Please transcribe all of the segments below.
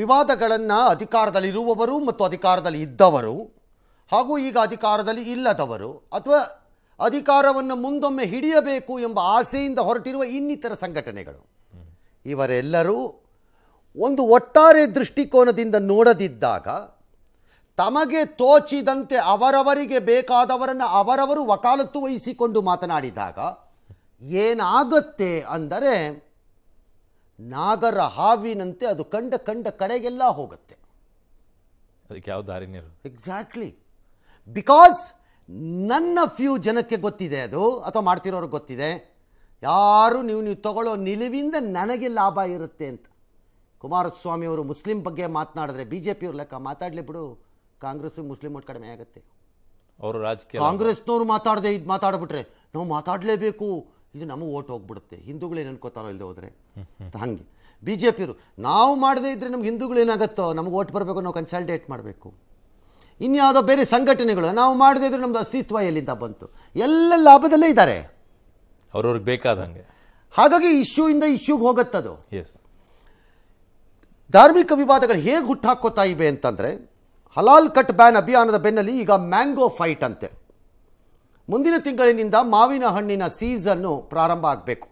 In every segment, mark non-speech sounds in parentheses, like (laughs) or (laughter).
ವಿವಾದಗಳನ್ನು ಅಧಿಕಾರದಲ್ಲಿರುವವರು ಮತ್ತು ಅಧಿಕಾರದಲ್ಲಿ ಇದ್ದವರು ಹಾಗೂ ಈಗ ಅಧಿಕಾರದಲ್ಲಿ ಇಲ್ಲದವರು ಅಥವಾ ಅಧಿಕಾರವನ್ನು ಮುಂದೊಮ್ಮೆ ಹಿಡಿಯಬೇಕು ಎಂಬ ಆಸೆಯಿಂದ ಹೊರಟಿರುವ ಇನ್ನಿತರ ಸಂಘಟನೆಗಳು ಇವರೆಲ್ಲರೂ ಒಂದು ಒಟ್ಟಾರೆ ದೃಷ್ಟಿಕೋನದಿಂದ ನೋಡದಿದ್ದಾಗ ತಮಗೆ ತೋಚಿದಂತೆ ಅವರವರಿಗೆ ಬೇಕಾದವರನ್ನು ಅವರವರು ವಕಾಲತ್ತು ವಹಿಸಿಕೊಂಡು ಮಾತನಾಡಿದಾಗ ಏನಾಗುತ್ತೆ ಅಂದರೆ ನಾಗರ ಹಾವಿನಂತೆ ಅದು ಕಂಡ ಕಂಡ ಕಡೆಗೆಲ್ಲ ಹೋಗುತ್ತೆ ಅದಕ್ಕೆ ಯಾವ ದಾರಿನೇ ಎಕ್ಸಾಕ್ಟ್ಲಿ ಬಿಕಾಸ್ ನನ್ನ ಫ್ಯೂ ಜನಕ್ಕೆ ಗೊತ್ತಿದೆ ಅದು ಅಥವಾ ಮಾಡ್ತಿರೋರ್ಗೆ ಗೊತ್ತಿದೆ ಯಾರು ನೀವು ನೀವು ತಗೊಳ್ಳೋ ನಿಲುವಿಂದ ನನಗೆ ಲಾಭ ಇರುತ್ತೆ ಅಂತ ಕುಮಾರಸ್ವಾಮಿ ಅವರು ಮುಸ್ಲಿಂ ಬಗ್ಗೆ ಮಾತನಾಡಿದ್ರೆ ಬಿ ಜೆ ಪಿಯವ್ರ ಲೆಕ್ಕ ಮಾತಾಡಲಿ ಬಿಡು ಕಾಂಗ್ರೆಸ್ ಮುಸ್ಲಿಂ ಒಟ್ಟು ಕಡಿಮೆ ಆಗುತ್ತೆ ಅವರು ರಾಜಕೀಯ ಕಾಂಗ್ರೆಸ್ನವ್ರು ಮಾತಾಡದೆ ಇದು ಮಾತಾಡ್ಬಿಟ್ರೆ ನಾವು ಮಾತಾಡಲೇಬೇಕು ಇದು ನಮಗೆ ಓಟ್ ಹೋಗ್ಬಿಡುತ್ತೆ ಏನು ಅನ್ಕೋತಾರೋ ಇಲ್ಲದೆ ಹೋದರೆ ಹಾಗೆ ಬಿ ಜೆ ನಾವು ಮಾಡದೇ ಇದ್ದರೆ ನಮ್ಗೆ ಹಿಂದೂಗಳು ಏನಾಗುತ್ತೋ ನಮ್ಗೆ ಓಟ್ ಬರಬೇಕು ನಾವು ಕನ್ಸಲ್ಟೇಟ್ ಮಾಡಬೇಕು ಇನ್ಯಾವುದೋ ಬೇರೆ ಸಂಘಟನೆಗಳು ನಾವು ಮಾಡದೇ ಇದ್ರೆ ನಮ್ದು ಅಸ್ತಿತ್ವ ಎಲ್ಲಿಂದ ಬಂತು ಎಲ್ಲ ಲಾಭದಲ್ಲೇ ಇದ್ದಾರೆ ಅವ್ರವ್ರಿಗೆ ಬೇಕಾದಂಗೆ ಹಾಗಾಗಿ ಇಶ್ಯೂ ಇಂದ ಇಶ್ಯೂಗೆ ಹೋಗುತ್ತದು ಎಸ್ ಧಾರ್ಮಿಕ ವಿವಾದಗಳು ಹೇಗೆ ಹುಟ್ಟಾಕೋತಾ ಇವೆ ಅಂತಂದರೆ ಹಲಾಲ್ ಕಟ್ ಬ್ಯಾನ್ ಅಭಿಯಾನದ ಬೆನ್ನಲ್ಲಿ ಈಗ ಮ್ಯಾಂಗೋ ಫೈಟ್ ಅಂತೆ ಮುಂದಿನ ತಿಂಗಳಿನಿಂದ ಮಾವಿನ ಹಣ್ಣಿನ ಸೀಸನ್ನು ಪ್ರಾರಂಭ ಆಗಬೇಕು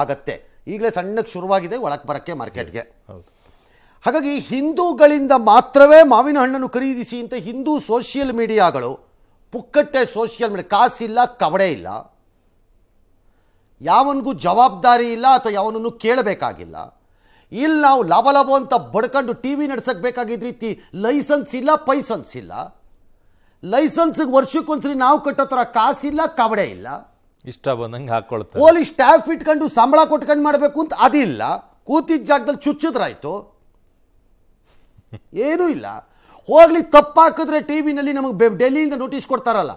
ಆಗತ್ತೆ ಈಗಲೇ ಸಣ್ಣಕ್ಕೆ ಶುರುವಾಗಿದೆ ಒಳಕ್ಕೆ ಬರೋಕ್ಕೆ ಮಾರ್ಕೆಟ್ಗೆ ಹಾಗಾಗಿ ಹಿಂದೂಗಳಿಂದ ಮಾತ್ರವೇ ಮಾವಿನ ಹಣ್ಣನ್ನು ಖರೀದಿಸಿ ಅಂತ ಹಿಂದೂ ಸೋಷಿಯಲ್ ಮೀಡಿಯಾಗಳು ಪುಕ್ಕಟ್ಟೆ ಸೋಷಿಯಲ್ ಮೀಡಿಯಾ ಕಾಸಿಲ್ಲ ಕವಡೆ ಇಲ್ಲ ಯಾವನಿಗೂ ಜವಾಬ್ದಾರಿ ಇಲ್ಲ ಅಥವಾ ಯಾವನನ್ನು ಕೇಳಬೇಕಾಗಿಲ್ಲ ಇಲ್ಲಿ ನಾವು ಲಾಭ ಲಾಭ ಅಂತ ಬಡ್ಕೊಂಡು ಟಿ ವಿ ನಡೆಸಕ್ಕೆ ಬೇಕಾಗಿದ್ದ ರೀತಿ ಲೈಸೆನ್ಸ್ ಇಲ್ಲ ಪೈಸನ್ಸ್ ಇಲ್ಲ ಲೈಸೆನ್ಸ್ಗೆ ವರ್ಷಕ್ಕೊಂದ್ಸರಿ ನಾವು ಕಟ್ಟೋ ಥರ ಕಾಸಿಲ್ಲ ಕಬಡೆ ಇಲ್ಲ ಇಷ್ಟ ಬಂದಂಗೆ ಹಾಕೊಳ್ತಾರೆ ಪೊಲೀಸ್ ಸ್ಟಾಫ್ ಇಟ್ಕೊಂಡು ಸಂಬಳ ಕೊಟ್ಕೊಂಡು ಮಾಡಬೇಕು ಅಂತ ಅದಿಲ್ಲ ಕೂತಿದ್ದ ಜಾಗದಲ್ಲಿ ಚುಚ್ಚಿದ್ರಾಯ್ತು (laughs) ಏನೂ ಇಲ್ಲ ಹೋಗ್ಲಿ ತಪ್ಪಾಕಿದ್ರೆ ಟಿ ವಿನಲ್ಲಿ ನಮಗೆ ಡೆಲ್ಲಿಯಿಂದ ನೋಟಿಸ್ ಕೊಡ್ತಾರಲ್ಲ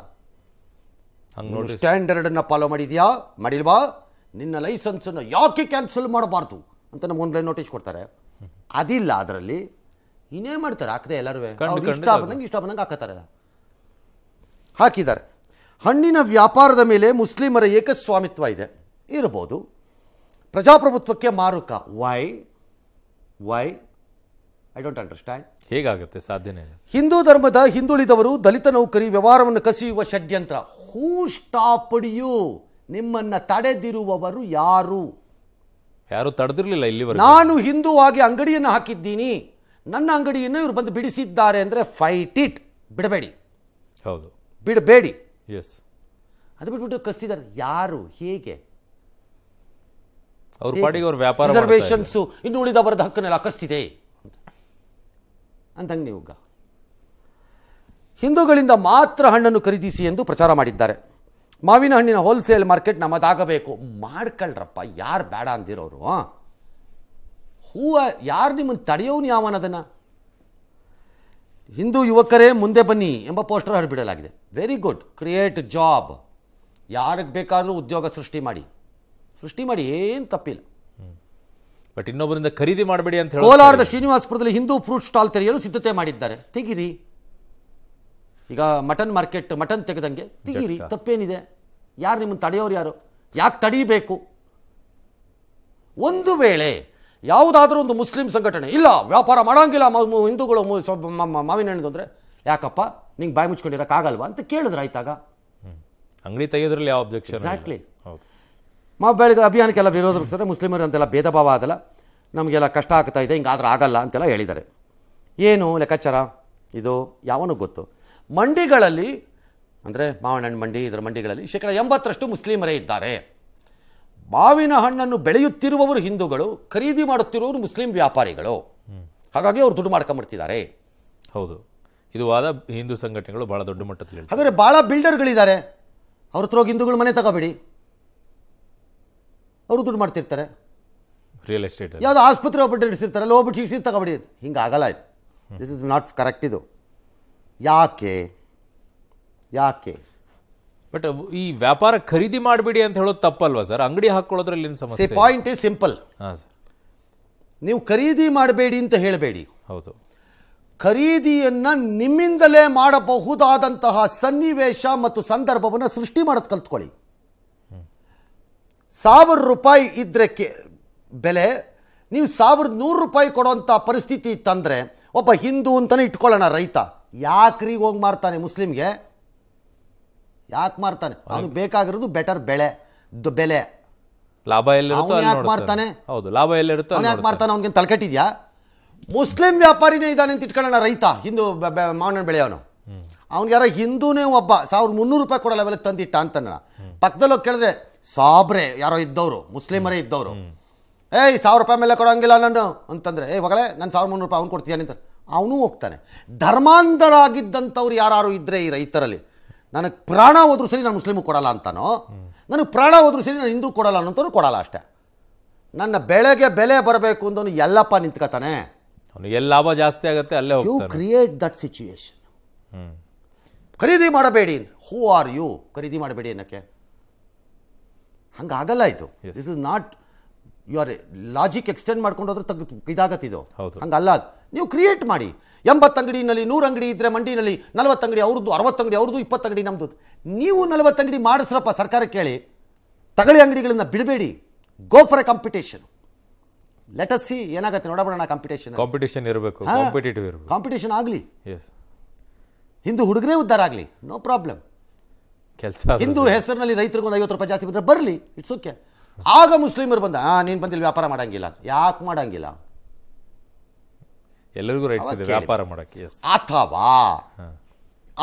ಸ್ಟ್ಯಾಂಡರ್ಡನ್ನು ಫಾಲೋ ಮಾಡಿದ್ಯಾ ಮಾಡಿಲ್ವಾ ನಿನ್ನ ಲೈಸೆನ್ಸನ್ನು ಯಾಕೆ ಕ್ಯಾನ್ಸಲ್ ಮಾಡಬಾರ್ದು ಅಂತ ನಮ್ಗೆ ಆನ್ಲೈನ್ ನೋಟಿಸ್ ಕೊಡ್ತಾರೆ ಅದಿಲ್ಲ ಅದರಲ್ಲಿ ಇನ್ನೇ ಮಾಡ್ತಾರೆ ಹಾಕದೆ ಎಲ್ಲರೂ ಇಷ್ಟ ಬಂದಂಗೆ ಇಷ್ಟ ಬಂದಂಗೆ ಹಾಕತ್ತಾರಲ್ಲ ಹಾಕಿದ್ದಾರೆ ಹಣ್ಣಿನ ವ್ಯಾಪಾರದ ಮೇಲೆ ಮುಸ್ಲಿಮರ ಏಕಸ್ವಾಮಿತ್ವ ಇದೆ ಇರಬಹುದು ಪ್ರಜಾಪ್ರಭುತ್ವಕ್ಕೆ ಮಾರುಕ why why I don't understand ಹೇಗಾಗುತ್ತೆ ಸಾಧ್ಯನೇ ಹಿಂದೂ ಧರ್ಮದ ಹಿಂದುಳಿದವರು ದಲಿತ ನೌಕರಿ ವ್ಯವಹಾರವನ್ನು ಕಸಿಯುವ ಷಡ್ಯಂತ್ರ ಹೂ ಸ್ಟಾಪಡಿಯು ನಿಮ್ಮನ್ನು ತಡೆದಿರುವವರು ಯಾರು ಯಾರು ತಡೆದಿರಲಿಲ್ಲ ಇಲ್ಲಿ ನಾನು ಹಿಂದೂ ಆಗಿ ಅಂಗಡಿಯನ್ನು ಹಾಕಿದ್ದೀನಿ ನನ್ನ ಅಂಗಡಿಯನ್ನು ಇವರು ಬಂದು ಬಿಡಿಸಿದ್ದಾರೆ ಅಂದರೆ ಫೈಟ್ ಇಟ್ ಬಿಡಬೇಡಿ ಹೌದು ಬಿಡಬೇಡಿ ಎಸ್ ಅದು ಬಿಟ್ಬಿಟ್ಟು ಕಸ್ತಿದ್ದಾರೆ ಯಾರು ಹೇಗೆ ಅವ್ರ ಪಾಡಿಗೆ ವ್ಯಾಪಾರ ಇನ್ನು ಉಳಿದ ಬರದ ಹಕ್ಕನ್ನೆಲ್ಲ ಕಸ್ತಿದೆ ಅಂತಂಗೆ ನೀವು ಹಿಂದೂಗಳಿಂದ ಮಾತ್ರ ಹಣ್ಣನ್ನು ಖರೀದಿಸಿ ಎಂದು ಪ್ರಚಾರ ಮಾಡಿದ್ದಾರೆ ಮಾವಿನ ಹಣ್ಣಿನ ಹೋಲ್ಸೇಲ್ ಮಾರ್ಕೆಟ್ ನಮ್ಮದಾಗಬೇಕು ಮಾಡ್ಕೊಳ್ರಪ್ಪ ಯಾರು ಬೇಡ ಅಂದಿರೋರು ಹೂವು ಯಾರು ನಿಮ್ಮನ್ನು ತಡೆಯೋನು ಯಾವನದನ್ನು ಹಿಂದೂ ಯುವಕರೇ ಮುಂದೆ ಬನ್ನಿ ಎಂಬ ಪೋಸ್ಟರ್ ಹರಿಬಿಡಲಾಗಿದೆ ವೆರಿ ಗುಡ್ ಕ್ರಿಯೇಟ್ ಜಾಬ್ ಯಾರಿಗೆ ಬೇಕಾದರೂ ಉದ್ಯೋಗ ಸೃಷ್ಟಿ ಮಾಡಿ ಸೃಷ್ಟಿ ಮಾಡಿ ಏನು ತಪ್ಪಿಲ್ಲ ಬಟ್ ಇನ್ನೊಬ್ಬರಿಂದ ಖರೀದಿ ಮಾಡಬೇಡಿ ಅಂತ ಹೇಳಿ ಕೋಲಾರದ ಶ್ರೀನಿವಾಸಪುರದಲ್ಲಿ ಹಿಂದೂ ಫ್ರೂಟ್ ಸ್ಟಾಲ್ ತೆರೆಯಲು ಸಿದ್ಧತೆ ಮಾಡಿದ್ದಾರೆ ತೆಗಿರಿ ಈಗ ಮಟನ್ ಮಾರ್ಕೆಟ್ ಮಟನ್ ತೆಗೆದಂಗೆ ತೆಗಿರಿ ತಪ್ಪೇನಿದೆ ಯಾರು ನಿಮ್ಮನ್ನು ತಡೆಯೋರು ಯಾರು ಯಾಕೆ ತಡೀಬೇಕು ಒಂದು ವೇಳೆ ಯಾವುದಾದ್ರೂ ಒಂದು ಮುಸ್ಲಿಂ ಸಂಘಟನೆ ಇಲ್ಲ ವ್ಯಾಪಾರ ಮಾಡೋಂಗಿಲ್ಲ ಹಿಂದೂಗಳು ಮಾವಿನ ಹಣ್ಣು ಅಂದರೆ ಯಾಕಪ್ಪ ನಿಂಗೆ ಬಾಯಿ ಮುಚ್ಕೊಂಡಿರೋಕ್ಕಾಗಲ್ವಾ ಅಂತ ಕೇಳಿದ್ರೆ ಆಯ್ತಾಗ ಅಂಗಡಿ ತೆಗೆದ್ರಲ್ಲಿ ಯಾವ ಅಬ್ಜೆಕ್ಷನ್ ಎಕ್ಸಾಕ್ಟ್ಲಿ ಮಾ ಬೆಳಗ್ಗೆ ಅಭಿಯಾನಕ್ಕೆಲ್ಲ ವಿರೋಧ ಸರ್ ಮುಸ್ಲಿಮರು ಅಂತೆಲ್ಲ ಭೇದ ಭಾವ ಅದಲ್ಲ ನಮಗೆಲ್ಲ ಕಷ್ಟ ಆಗ್ತಾ ಇದೆ ಹಿಂಗೆ ಆದ್ರೆ ಆಗಲ್ಲ ಅಂತೆಲ್ಲ ಹೇಳಿದ್ದಾರೆ ಏನು ಲೆಕ್ಕಾಚಾರ ಇದು ಯಾವನೂ ಗೊತ್ತು ಮಂಡಿಗಳಲ್ಲಿ ಅಂದರೆ ಮಾವನಹಣ್ಣು ಮಂಡಿ ಇದರ ಮಂಡಿಗಳಲ್ಲಿ ಶೇಕಡ ಎಂಬತ್ತರಷ್ಟು ಮುಸ್ಲಿಮರೇ ಇದ್ದಾರೆ ಮಾವಿನ ಹಣ್ಣನ್ನು ಬೆಳೆಯುತ್ತಿರುವವರು ಹಿಂದೂಗಳು ಖರೀದಿ ಮಾಡುತ್ತಿರುವವರು ಮುಸ್ಲಿಂ ವ್ಯಾಪಾರಿಗಳು ಹಾಗಾಗಿ ಅವ್ರು ದುಡ್ಡು ಮಾಡ್ಕೊಂಬಿಡ್ತಿದ್ದಾರೆ ಹೌದು ಇದು ವಾದ ಹಿಂದೂ ಸಂಘಟನೆಗಳು ಭಾಳ ದೊಡ್ಡ ಮಟ್ಟದಲ್ಲಿ ಹಾಗಾದರೆ ಭಾಳ ಬಿಲ್ಡರ್ಗಳಿದ್ದಾರೆ ಅವ್ರ ಹತ್ರ ಹೋಗಿ ಹಿಂದೂಗಳು ಮನೆ ತಗೋಬೇಡಿ ಅವರು ದುಡ್ಡು ಮಾಡ್ತಿರ್ತಾರೆ ರಿಯಲ್ ಎಸ್ಟೇಟ್ ಯಾವುದು ಆಸ್ಪತ್ರೆ ನಡೆಸಿರ್ತಾರೆ ಅಲ್ಲಿ ಹೋಗ್ಬಿಟ್ಟು ಶಿಕ್ಷೆ ತಗೋಬೇಡಿ ಹಿಂಗೆ ಆಗಲ್ಲ ಇದು ದಿಸ್ ಇಸ್ ನಾಟ್ ಕರೆಕ್ಟ್ ಇದು ಯಾಕೆ ಯಾಕೆ ಬಟ್ uh, ಈ ವ್ಯಾಪಾರ ಖರೀದಿ ಮಾಡಬೇಡಿ ಅಂತ ಹೇಳೋದು ತಪ್ಪಲ್ವಾ ಸರ್ ಅಂಗಡಿ ಹಾಕೊಳ್ಳೋದ್ರಲ್ಲಿ ಸಮಸ್ಯೆ ಪಾಯಿಂಟ್ ಇಸ್ ಸಿಂಪಲ್ ನೀವು ಖರೀದಿ ಮಾಡಬೇಡಿ ಅಂತ ಹೇಳಬೇಡಿ ಹೌದು ಖರೀದಿಯನ್ನು ನಿಮ್ಮಿಂದಲೇ ಮಾಡಬಹುದಾದಂತಹ ಸನ್ನಿವೇಶ ಮತ್ತು ಸಂದರ್ಭವನ್ನು ಸೃಷ್ಟಿ ಮಾಡೋದು ಕಲ್ತ್ಕೊಳ್ಳಿ ಸಾವಿರ ರೂಪಾಯಿ ಇದ್ರೆ ಬೆಲೆ ನೀವು ಸಾವಿರದ ನೂರು ರೂಪಾಯಿ ಕೊಡೋಂಥ ಪರಿಸ್ಥಿತಿ ತಂದರೆ ಒಬ್ಬ ಹಿಂದೂ ಅಂತಲೇ ಇಟ್ಕೊಳ್ಳೋಣ ರೈತ ಯಾಕ್ರಿಗೆ ಹೋಗಿ ಮಾರ್ತಾನೆ ಮುಸ್ಲಿಮ್ಗೆ ಯಾಕೆ ಮಾರ್ತಾನೆ ಅವನು ಬೇಕಾಗಿರೋದು ಬೆಟರ್ ಬೆಳೆ ಬೆಲೆ ಲಾಭ ಎಲ್ಲಿರುತ್ತೋ ಯಾಕೆ ಮಾರ್ತಾನೆ ಹೌದು ಲಾಭ ಎಲ್ಲಿರುತ್ತೋ ಯಾಕೆ ಮಾರ್ತಾನೆ ಅವನಿಗೆ ತಲೆಕಟ್ಟಿದ್ಯಾ ಮುಸ್ಲಿಂ ವ್ಯಾಪಾರಿನೇ ಇದ್ದಾನೆ ಅಂತ ಇಟ್ಕೊಳ್ಳೋಣ ರೈತ ಹಿಂದೂ ಬೆಳೆ ಅವನು ಅವ್ನಿಗೆ ಯಾರ ಹಿಂದೂನೇ ಒಬ್ಬ ಸಾವಿರದ ಮುನ್ನೂರು ರೂಪಾಯಿ ಕೊಡೋ ಲೆವೆಲ್ಗೆ ತಂದಿಟ್ಟ ಅಂತ ಪಕ್ಕದಲ್ಲಿ ಹೋಗಿ ಕೇಳಿದ್ರೆ ಸಾಬ್ರೆ ಯಾರೋ ಇದ್ದವರು ಮುಸ್ಲಿಮರೇ ಇದ್ದವರು ಏಯ್ ಸಾವಿರ ರೂಪಾಯಿ ಮೇಲೆ ಕೊಡೋಂಗಿಲ್ಲ ನಾನು ಅಂತಂದ್ರೆ ಏ ಮಗಳೇ ನಾನು ಸಾವಿರದ ಮುನ್ನೂರು ರೂಪಾಯಿ ಅವ್ನು ಕೊಡ್ತೀಯಾನೆ ಅಂತ ಅವನು ಹೋಗ್ತಾನೆ ಆಗಿದ್ದಂಥವ್ರು ಯಾರು ಇದ್ರೆ ಈ ರೈತರಲ್ಲಿ ನನಗೆ ಪ್ರಾಣ ಹೋದ್ರೂ ಸರಿ ನಾನು ಮುಸ್ಲಿಮ್ ಕೊಡಲ್ಲ ಅಂತಾನೋ ನನಗೆ ಪ್ರಾಣ ಹೋದ್ರೂ ಸರಿ ನಾನು ಹಿಂದೂ ಕೊಡಲ್ಲ ಅನ್ನೋದನ್ನು ಕೊಡಲ್ಲ ಅಷ್ಟೇ ನನ್ನ ಬೆಳೆಗೆ ಬೆಲೆ ಬರಬೇಕು ಅಂದವನು ಎಲ್ಲಪ್ಪ ನಿಂತ್ಕೋತಾನೆ ಎಲ್ಲಿ ಲಾಭ ಜಾಸ್ತಿ ಆಗುತ್ತೆ ಅಲ್ಲೇ ಯು ಕ್ರಿಯೇಟ್ ದಟ್ ಸಿಚುಯೇಷನ್ ಖರೀದಿ ಮಾಡಬೇಡಿ ಹೂ ಆರ್ ಯು ಖರೀದಿ ಮಾಡಬೇಡಿ ಅನ್ನೋಕ್ಕೆ ಹಂಗಾಗಲ್ಲ ಇದು this is not you are logic extend ಮಾಡ್ಕೊಂಡು ಹೋದ್ರೆ ತಗ್ ಇದಾಗತ್ತಿದು ಹಂಗಲ್ಲ ನೀವು ಕ್ರಿಯೇಟ್ ಮಾಡಿ ಎಂಬತ್ತು ಅಂಗಡಿನಲ್ಲಿ ನೂರು ಅಂಗಡಿ ಇದ್ದರೆ ಮಂಡಿನಲ್ಲಿ ನಲವತ್ತು ಅಂಗಡಿ ಅವ್ರದ್ದು ಅರವತ್ತು ಅಂಗಡಿ ಅವ್ರದ್ದು ಇಪ್ಪತ್ತು ಅಂಗಡಿ ನಮ್ಮದು ನೀವು ನಲವತ್ತು ಅಂಗಡಿ ಮಾಡಿಸ್ರಪ್ಪ ಸರ್ಕಾರ ಕೇಳಿ ತಗಳಿ ಅಂಗಡಿಗಳನ್ನು ಬಿಡಬೇಡಿ go for a competition let's see ಏನಾಗುತ್ತೆ ನೋಡಬೋಣ ಕಾಂಪಿಟೇಷನ್ ಕಾಂಪಿಟೇಷನ್ ಇರಬೇಕು ಕಾಂಪಿಟೇಟಿವ್ ಇರಬೇಕು ಕಾಂಪಿಟೇಷನ್ ಆಗಲಿ ಎಸ್ ಹಿಂದೂ ಹುಡುಗರೇ ಉದ್ಧಾರ ಆಗಲಿ ನೋ ಪ್ರಾಬ್ಲಮ್ ಕೆಲಸ ಹಿಂದೂ ಹೆಸರಿನಲ್ಲಿ ರೈತರಿಗೊಂದು ಐವತ್ತು ರೂಪಾಯಿ ಜಾಸ್ತಿ ಬಂದರೆ ಬರಲಿ ಇಟ್ಸ್ ಓಕೆ ಆಗ ಮುಸ್ಲಿಮರು ಬಂದ ಹಾಂ ನೀನು ಬಂದಿಲ್ಲಿ ವ್ಯಾಪಾರ ಮಾಡೋಂಗಿಲ್ಲ ಯಾಕೆ ಮಾಡೋಂಗಿಲ್ಲ ಎಲ್ಲರಿಗೂ ರೈಟ್ಸ್ ಇದೆ ವ್ಯಾಪಾರ ಮಾಡೋಕ್ಕೆ ಅಥವಾ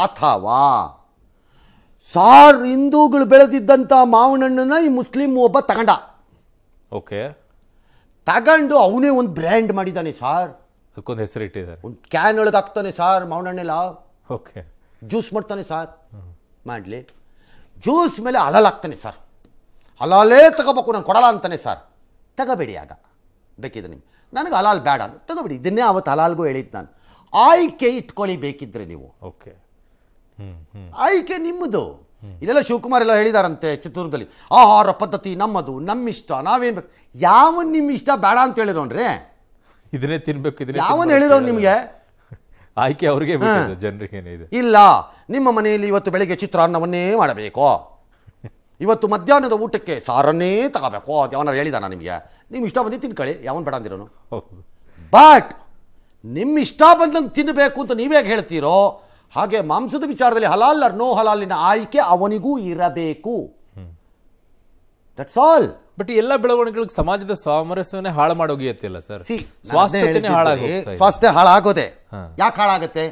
ಅಥವಾ ಸಾರ್ ಹಿಂದೂಗಳು ಬೆಳೆದಿದ್ದಂಥ ಹಣ್ಣನ್ನು ಈ ಮುಸ್ಲಿಂ ಒಬ್ಬ ತಗೊಂಡ ಓಕೆ ತಗೊಂಡು ಅವನೇ ಒಂದು ಬ್ರ್ಯಾಂಡ್ ಮಾಡಿದ್ದಾನೆ ಸಾರ್ ಅದಕ್ಕೊಂದು ಹೆಸರು ಇಟ್ಟಿದ್ದಾರೆ ಒಂದು ಕ್ಯಾನ್ ಒಳಗೆ ಹಾಕ್ತಾನೆ ಸಾರ್ ಲಾ ಓಕೆ ಜ್ಯೂಸ್ ಮಾಡ್ತಾನೆ ಸಾರ್ ಮಾಡಲಿ ಜ್ಯೂಸ್ ಮೇಲೆ ಹಳಲಾಗ್ತಾನೆ ಹಾಕ್ತಾನೆ ಸರ್ ಹಲಾಲೇ ತಗೋಬೇಕು ನಾನು ಕೊಡಲ್ಲ ಅಂತಾನೆ ಸರ್ ತಗೋಬೇಡಿ ಆಗ ಬೇಕಿದೆ ನಿಮ್ಗೆ ನನಗೆ ಅಲಾಲ್ ಬೇಡ ತಗೋಬಿಡಿ ಇದನ್ನೇ ಅವತ್ತು ಅಲಾಲ್ಗೂ ಹೇಳಿದ್ದು ನಾನು ಆಯ್ಕೆ ಇಟ್ಕೊಳ್ಳಿ ಬೇಕಿದ್ರೆ ನೀವು ಓಕೆ ಆಯ್ಕೆ ನಿಮ್ಮದು ಇಲ್ಲೆಲ್ಲ ಶಿವಕುಮಾರ್ ಎಲ್ಲ ಹೇಳಿದಾರಂತೆ ಚಿತ್ರದುರ್ಗದಲ್ಲಿ ಆಹಾರ ಪದ್ಧತಿ ನಮ್ಮದು ಇಷ್ಟ ನಾವೇನು ಬೇಕು ಯಾವ ನಿಮ್ಮ ಇಷ್ಟ ಬೇಡ ಅಂತ ಹೇಳಿರೋನ್ರಿ ಇದನ್ನೇ ತಿನ್ಬೇಕು ಇದನ್ನೇ ಯಾವನ್ ಹೇಳಿರೋ ನಿಮಗೆ ಆಯ್ಕೆ ಅವ್ರಿಗೆ ಜನರಿಗೆ ಇಲ್ಲ ನಿಮ್ಮ ಮನೆಯಲ್ಲಿ ಇವತ್ತು ಬೆಳಿಗ್ಗೆ ಚಿತ್ರಾನ್ನವನ್ನೇ ಮಾಡಬೇಕು ಇವತ್ತು ಮಧ್ಯಾಹ್ನದ ಊಟಕ್ಕೆ ಸಾರನ್ನೇ ತಗೋಬೇಕು ಅದು ಯಾವನಾರು ಹೇಳಿದಾನ ನಿಮಗೆ ನಿಮ್ಮ ಇಷ್ಟ ಬಂದು ತಿನ್ಕೊಳ್ಳಿ ಯಾವನ್ ಬೇಡ ಅಂದಿರೋನು ಬಟ್ ನಿಮ್ಮ ಇಷ್ಟ ಬಂದಂಗೆ ತಿನ್ನಬೇಕು ಅಂತ ನೀವೇ ಹೇಳ್ತೀರೋ ಹಾಗೆ ಮಾಂಸದ ವಿಚಾರದಲ್ಲಿ ಹಲಾಲ್ ಅರ್ ನೋ ಹಲಾಲಿನ ಆಯ್ಕೆ ಅವನಿಗೂ ಇರಬೇಕು ದಟ್ಸ್ ಆಲ್ ಬಟ್ ಎಲ್ಲ ಬೆಳವಣಿಗೆಗಳಿಗೆ ಸಮಾಜದ ಸಾಮರಸ್ಯವನ್ನೇ ಹಾಳು ಮಾಡೋಗಿ ಸರ್ ಸ್ವಾಸ್ಥ್ಯ ಹಾಳಾಗೋದೆ ಯಾಕೆ ಹಾಳಾಗುತ್ತೆ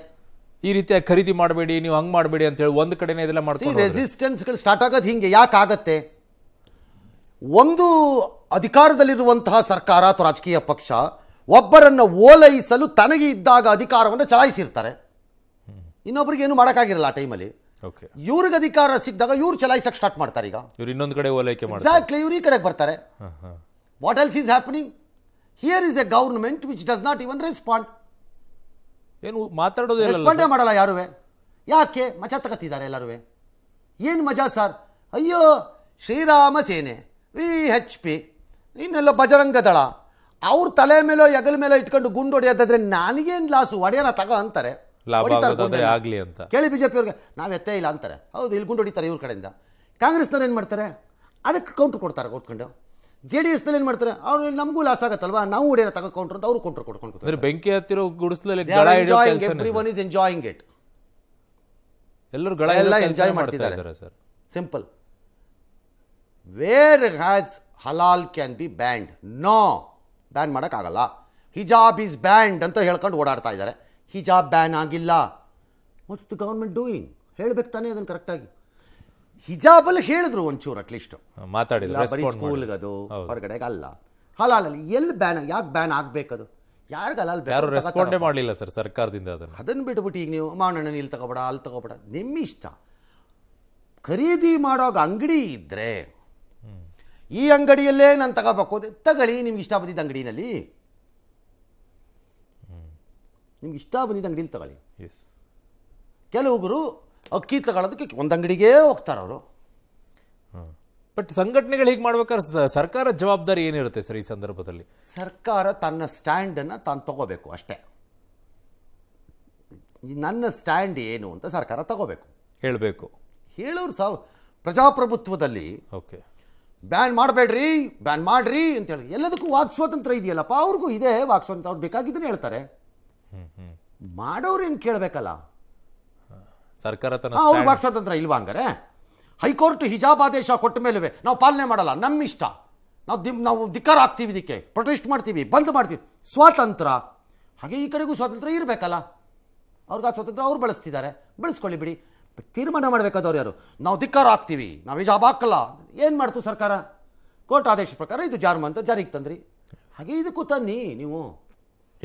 ಈ ರೀತಿಯಾಗಿ ಖರೀದಿ ಮಾಡಬೇಡಿ ನೀವು ಹಂಗ್ ಮಾಡಬೇಡಿ ಅಂತ ಹೇಳಿ ಒಂದು ಕಡೆನೇ ಇದೆಲ್ಲ ಮಾಡ್ತೀವಿ ರೆಸಿಸ್ಟೆನ್ಸ್ಗಳು ಸ್ಟಾರ್ಟ್ ಆಗೋದು ಹಿಂಗೆ ಯಾಕೆ ಆಗತ್ತೆ ಒಂದು ಅಧಿಕಾರದಲ್ಲಿರುವಂತಹ ಸರ್ಕಾರ ಅಥವಾ ರಾಜಕೀಯ ಪಕ್ಷ ಒಬ್ಬರನ್ನು ಓಲೈಸಲು ತನಗೆ ಇದ್ದಾಗ ಅಧಿಕಾರವನ್ನು ಚಲಾಯಿಸಿರ್ತಾರೆ ಇನ್ನೊಬ್ರಿಗೆ ಏನು ಮಾಡೋಕ್ಕಾಗಿರಲ್ಲ ಆ ಟೈಮಲ್ಲಿ ಇವ್ರಿಗೆ ಅಧಿಕಾರ ಸಿಕ್ಕಿದಾಗ ಇವ್ರು ಚಲಾಯಿಸಕ್ಕೆ ಸ್ಟಾರ್ಟ್ ಮಾಡ್ತಾರೆ ಈಗ ಇವ್ರು ಇನ್ನೊಂದು ಕಡೆ ಓಲೈಕೆ ಮಾಡಿ ಇವ್ರು ಈ ಕಡೆ ಬರ್ತಾರೆ what else is happening here is a government which does not even respond ಏನು ಮಾತಾಡೋದು ರೆಸ್ಪಾಂಡೇ ಮಾಡಲ್ಲ ಯಾರುವೆ ಯಾಕೆ ಮಜಾ ತಗತ್ತಿದ್ದಾರೆ ಎಲ್ಲರೂ ಏನು ಮಜಾ ಸರ್ ಅಯ್ಯೋ ಶ್ರೀರಾಮ ಸೇನೆ ವಿ ಹೆಚ್ ಪಿ ಇನ್ನೆಲ್ಲ ಬಜರಂಗ ದಳ ಅವ್ರ ತಲೆ ಮೇಲೋ ಎಗಲ ಮೇಲೋ ಇಟ್ಕೊಂಡು ಗುಂಡು ಹೊಡೆಯೋದಾದ್ರೆ ನನಗೇನು ಲಾಸು ಒಡೆಯನ ತಗೋ ಅಂತಾರೆ ಆಗಲಿ ಅಂತ ಕೇಳಿ ಬಿಜೆಪಿ ಅವ್ರಿಗೆ ನಾವು ಎತ್ತೇ ಇಲ್ಲ ಅಂತಾರೆ ಹೌದು ಇಲ್ಲಿ ಗುಂಡು ಹೊಡಿತಾರೆ ಇವ್ರ ಕಡೆಯಿಂದ ಕಾಂಗ್ರೆಸ್ನವ್ರು ಏನು ಮಾಡ್ತಾರೆ ಅದಕ್ಕೆ ಕೌಂಟ್ರ್ ಕೊಡ್ತಾರೆ ಕೂತ್ಕೊಂಡು ಜೆ ಡಿ ಎಸ್ನಲ್ಲಿ ಏನು ಮಾಡ್ತಾರೆ ಅವ್ರು ನಮಗೂ ಲಾಸ್ ಆಗುತ್ತಲ್ವಾ ನಾವು ಉಡೇನ ತಗೊಂಡ್ರು ಅಂತ ಅವ್ರು ಕೊಟ್ಟರು ಕೊಟ್ಕೊಂಡು ಬೆಂಕಿ ಹತ್ತಿರೋ ಗುಡಿಸ್ಲಲ್ಲಿ every one is enjoying it ಎಲ್ಲರೂ ಗಳ ಎಂಜಾಯ್ ಮಾಡ್ತಿದ್ದಾರೆ ಸರ್ ಸಿಂಪಲ್ ವೇರ್ ಹ್ಯಾಸ್ ಹಲಾಲ್ can be banned no ban ಮಾಡೋಕ್ಕಾಗಲ್ಲ ಹಿಜಾಬ್ ಈಸ್ ಬ್ಯಾಂಡ್ ಅಂತ ಹೇಳ್ಕೊಂಡು ಓಡಾಡ್ತಾ ಇದ್ದಾರೆ ಹಿಜಾಬ್ ಬ್ಯಾನ್ ಆಗಿಲ್ಲ ವಾಟ್ಸ್ ದ ಗೌರ್ಮೆಂಟ್ ಡೂಯಿಂಗ್ ಹೇಳ್ಬೇಕು ತಾನೇ ಅದನ್ನು ಕರೆಕ್ಟಾಗಿ ಹಿಜಾಬಲ್ಲಿ ಹೇಳಿದ್ರು ಒಂಚೂರು ಅಟ್ಲೀಸ್ಟ್ ಮಾತಾಡಿಲ್ಲ ಬರೀ ಸ್ಕೂಲ್ಗದು ಹೊರಗಡೆಗೆ ಅಲ್ಲ ಹಲಾಲಲ್ಲಿ ಎಲ್ಲಿ ಬ್ಯಾನ್ ಯಾಕೆ ಬ್ಯಾನ್ ಆಗ್ಬೇಕದು ಯಾರಿಗೆ ಹಲಾಲ್ ಯಾರು ಮಾಡಲಿಲ್ಲ ಸರ್ ಸರ್ಕಾರದಿಂದ ಅದನ್ನು ಅದನ್ನು ಬಿಟ್ಬಿಟ್ಟು ಈಗ ನೀವು ಮಾವಣ್ಣನ ಇಲ್ಲಿ ತಗೋಬೇಡ ಅಲ್ಲಿ ತಗೋಬೇಡ ನಿಮ್ಮ ಇಷ್ಟ ಖರೀದಿ ಮಾಡೋಗ ಅಂಗಡಿ ಇದ್ದರೆ ಈ ಅಂಗಡಿಯಲ್ಲೇ ನಾನು ತಗೋಬೇಕು ತಗೊಳ್ಳಿ ನಿಮ್ಗೆ ಇಷ್ಟ ಬಂದಿದ್ದ ಅಂಗಡಿನಲ್ಲಿ ನಿಮ್ಗೆ ಇಷ್ಟ ಬಂದಿದ್ದ ಅಂಗಡಿಲಿ ತಗೊಳ್ಳಿ ಕೆಲವೊಬ್ಬರು ಅಕ್ಕಿ ತಗೊಳ್ಳೋದಕ್ಕೆ ಒಂದು ಅಂಗಡಿಗೆ ಹೋಗ್ತಾರೆ ಅವರು ಬಟ್ ಸಂಘಟನೆಗಳು ಹೀಗೆ ಮಾಡ್ಬೇಕಾದ್ರೆ ಸರ್ಕಾರ ಜವಾಬ್ದಾರಿ ಏನಿರುತ್ತೆ ಸರ್ ಈ ಸಂದರ್ಭದಲ್ಲಿ ಸರ್ಕಾರ ತನ್ನ ಸ್ಟ್ಯಾಂಡನ್ನು ತಾನು ತಗೋಬೇಕು ಅಷ್ಟೇ ನನ್ನ ಸ್ಟ್ಯಾಂಡ್ ಏನು ಅಂತ ಸರ್ಕಾರ ತಗೋಬೇಕು ಹೇಳಬೇಕು ಹೇಳೋರು ಸಾವ್ ಪ್ರಜಾಪ್ರಭುತ್ವದಲ್ಲಿ ಓಕೆ ಬ್ಯಾನ್ ಮಾಡಬೇಡ್ರಿ ಬ್ಯಾನ್ ಮಾಡ್ರಿ ಅಂತ ಹೇಳಿ ಎಲ್ಲದಕ್ಕೂ ವಾಕ್ ಸ್ವಾತಂತ್ರ್ಯ ಇದೆಯಲ್ಲಪ್ಪ ಅವ್ರಿಗೂ ಇದೆ ವಾಕ್ ಸ್ವಾತಂತ್ರ್ಯ ಅವ್ರು ಬೇಕಾಗಿದ್ದನ್ನು ಹೇಳ್ತಾರೆ ಮಾಡೋರು ಏನು ಕೇಳಬೇಕಲ್ಲ ಸರ್ಕಾರ ಸ್ವಾತಂತ್ರ್ಯ ಇಲ್ವಾ ಹಂಗಾರೆ ಹೈಕೋರ್ಟ್ ಆದೇಶ ಕೊಟ್ಟ ಮೇಲೆ ನಾವು ಪಾಲನೆ ಮಾಡಲ್ಲ ನಮ್ಮ ಇಷ್ಟ ನಾವು ದಿ ನಾವು ಧಿಕ್ಕಾರ ಹಾಕ್ತೀವಿ ಇದಕ್ಕೆ ಪ್ರೊಟೆಸ್ಟ್ ಮಾಡ್ತೀವಿ ಬಂದ್ ಮಾಡ್ತೀವಿ ಸ್ವಾತಂತ್ರ್ಯ ಹಾಗೆ ಈ ಕಡೆಗೂ ಸ್ವಾತಂತ್ರ್ಯ ಇರಬೇಕಲ್ಲ ಅವ್ರಿಗೆ ಸ್ವಾತಂತ್ರ್ಯ ಅವ್ರು ಬಳಸ್ತಿದ್ದಾರೆ ಬಳಸ್ಕೊಳ್ಳಿ ಬಿಡಿ ತೀರ್ಮಾನ ಮಾಡಬೇಕಾದವ್ರು ಯಾರು ನಾವು ಧಿಕ್ಕಾರ ಹಾಕ್ತೀವಿ ನಾವು ಹಿಜಾಬ್ ಹಾಕಲ್ಲ ಏನು ಮಾಡ್ತು ಸರ್ಕಾರ ಕೋರ್ಟ್ ಆದೇಶ ಪ್ರಕಾರ ಇದು ಜಾರ್ಮ ಅಂತ ಜಾರಿಗೆ ತಂದ್ರಿ ಹಾಗೆ ಇದಕ್ಕೂ ತನ್ನಿ ನೀವು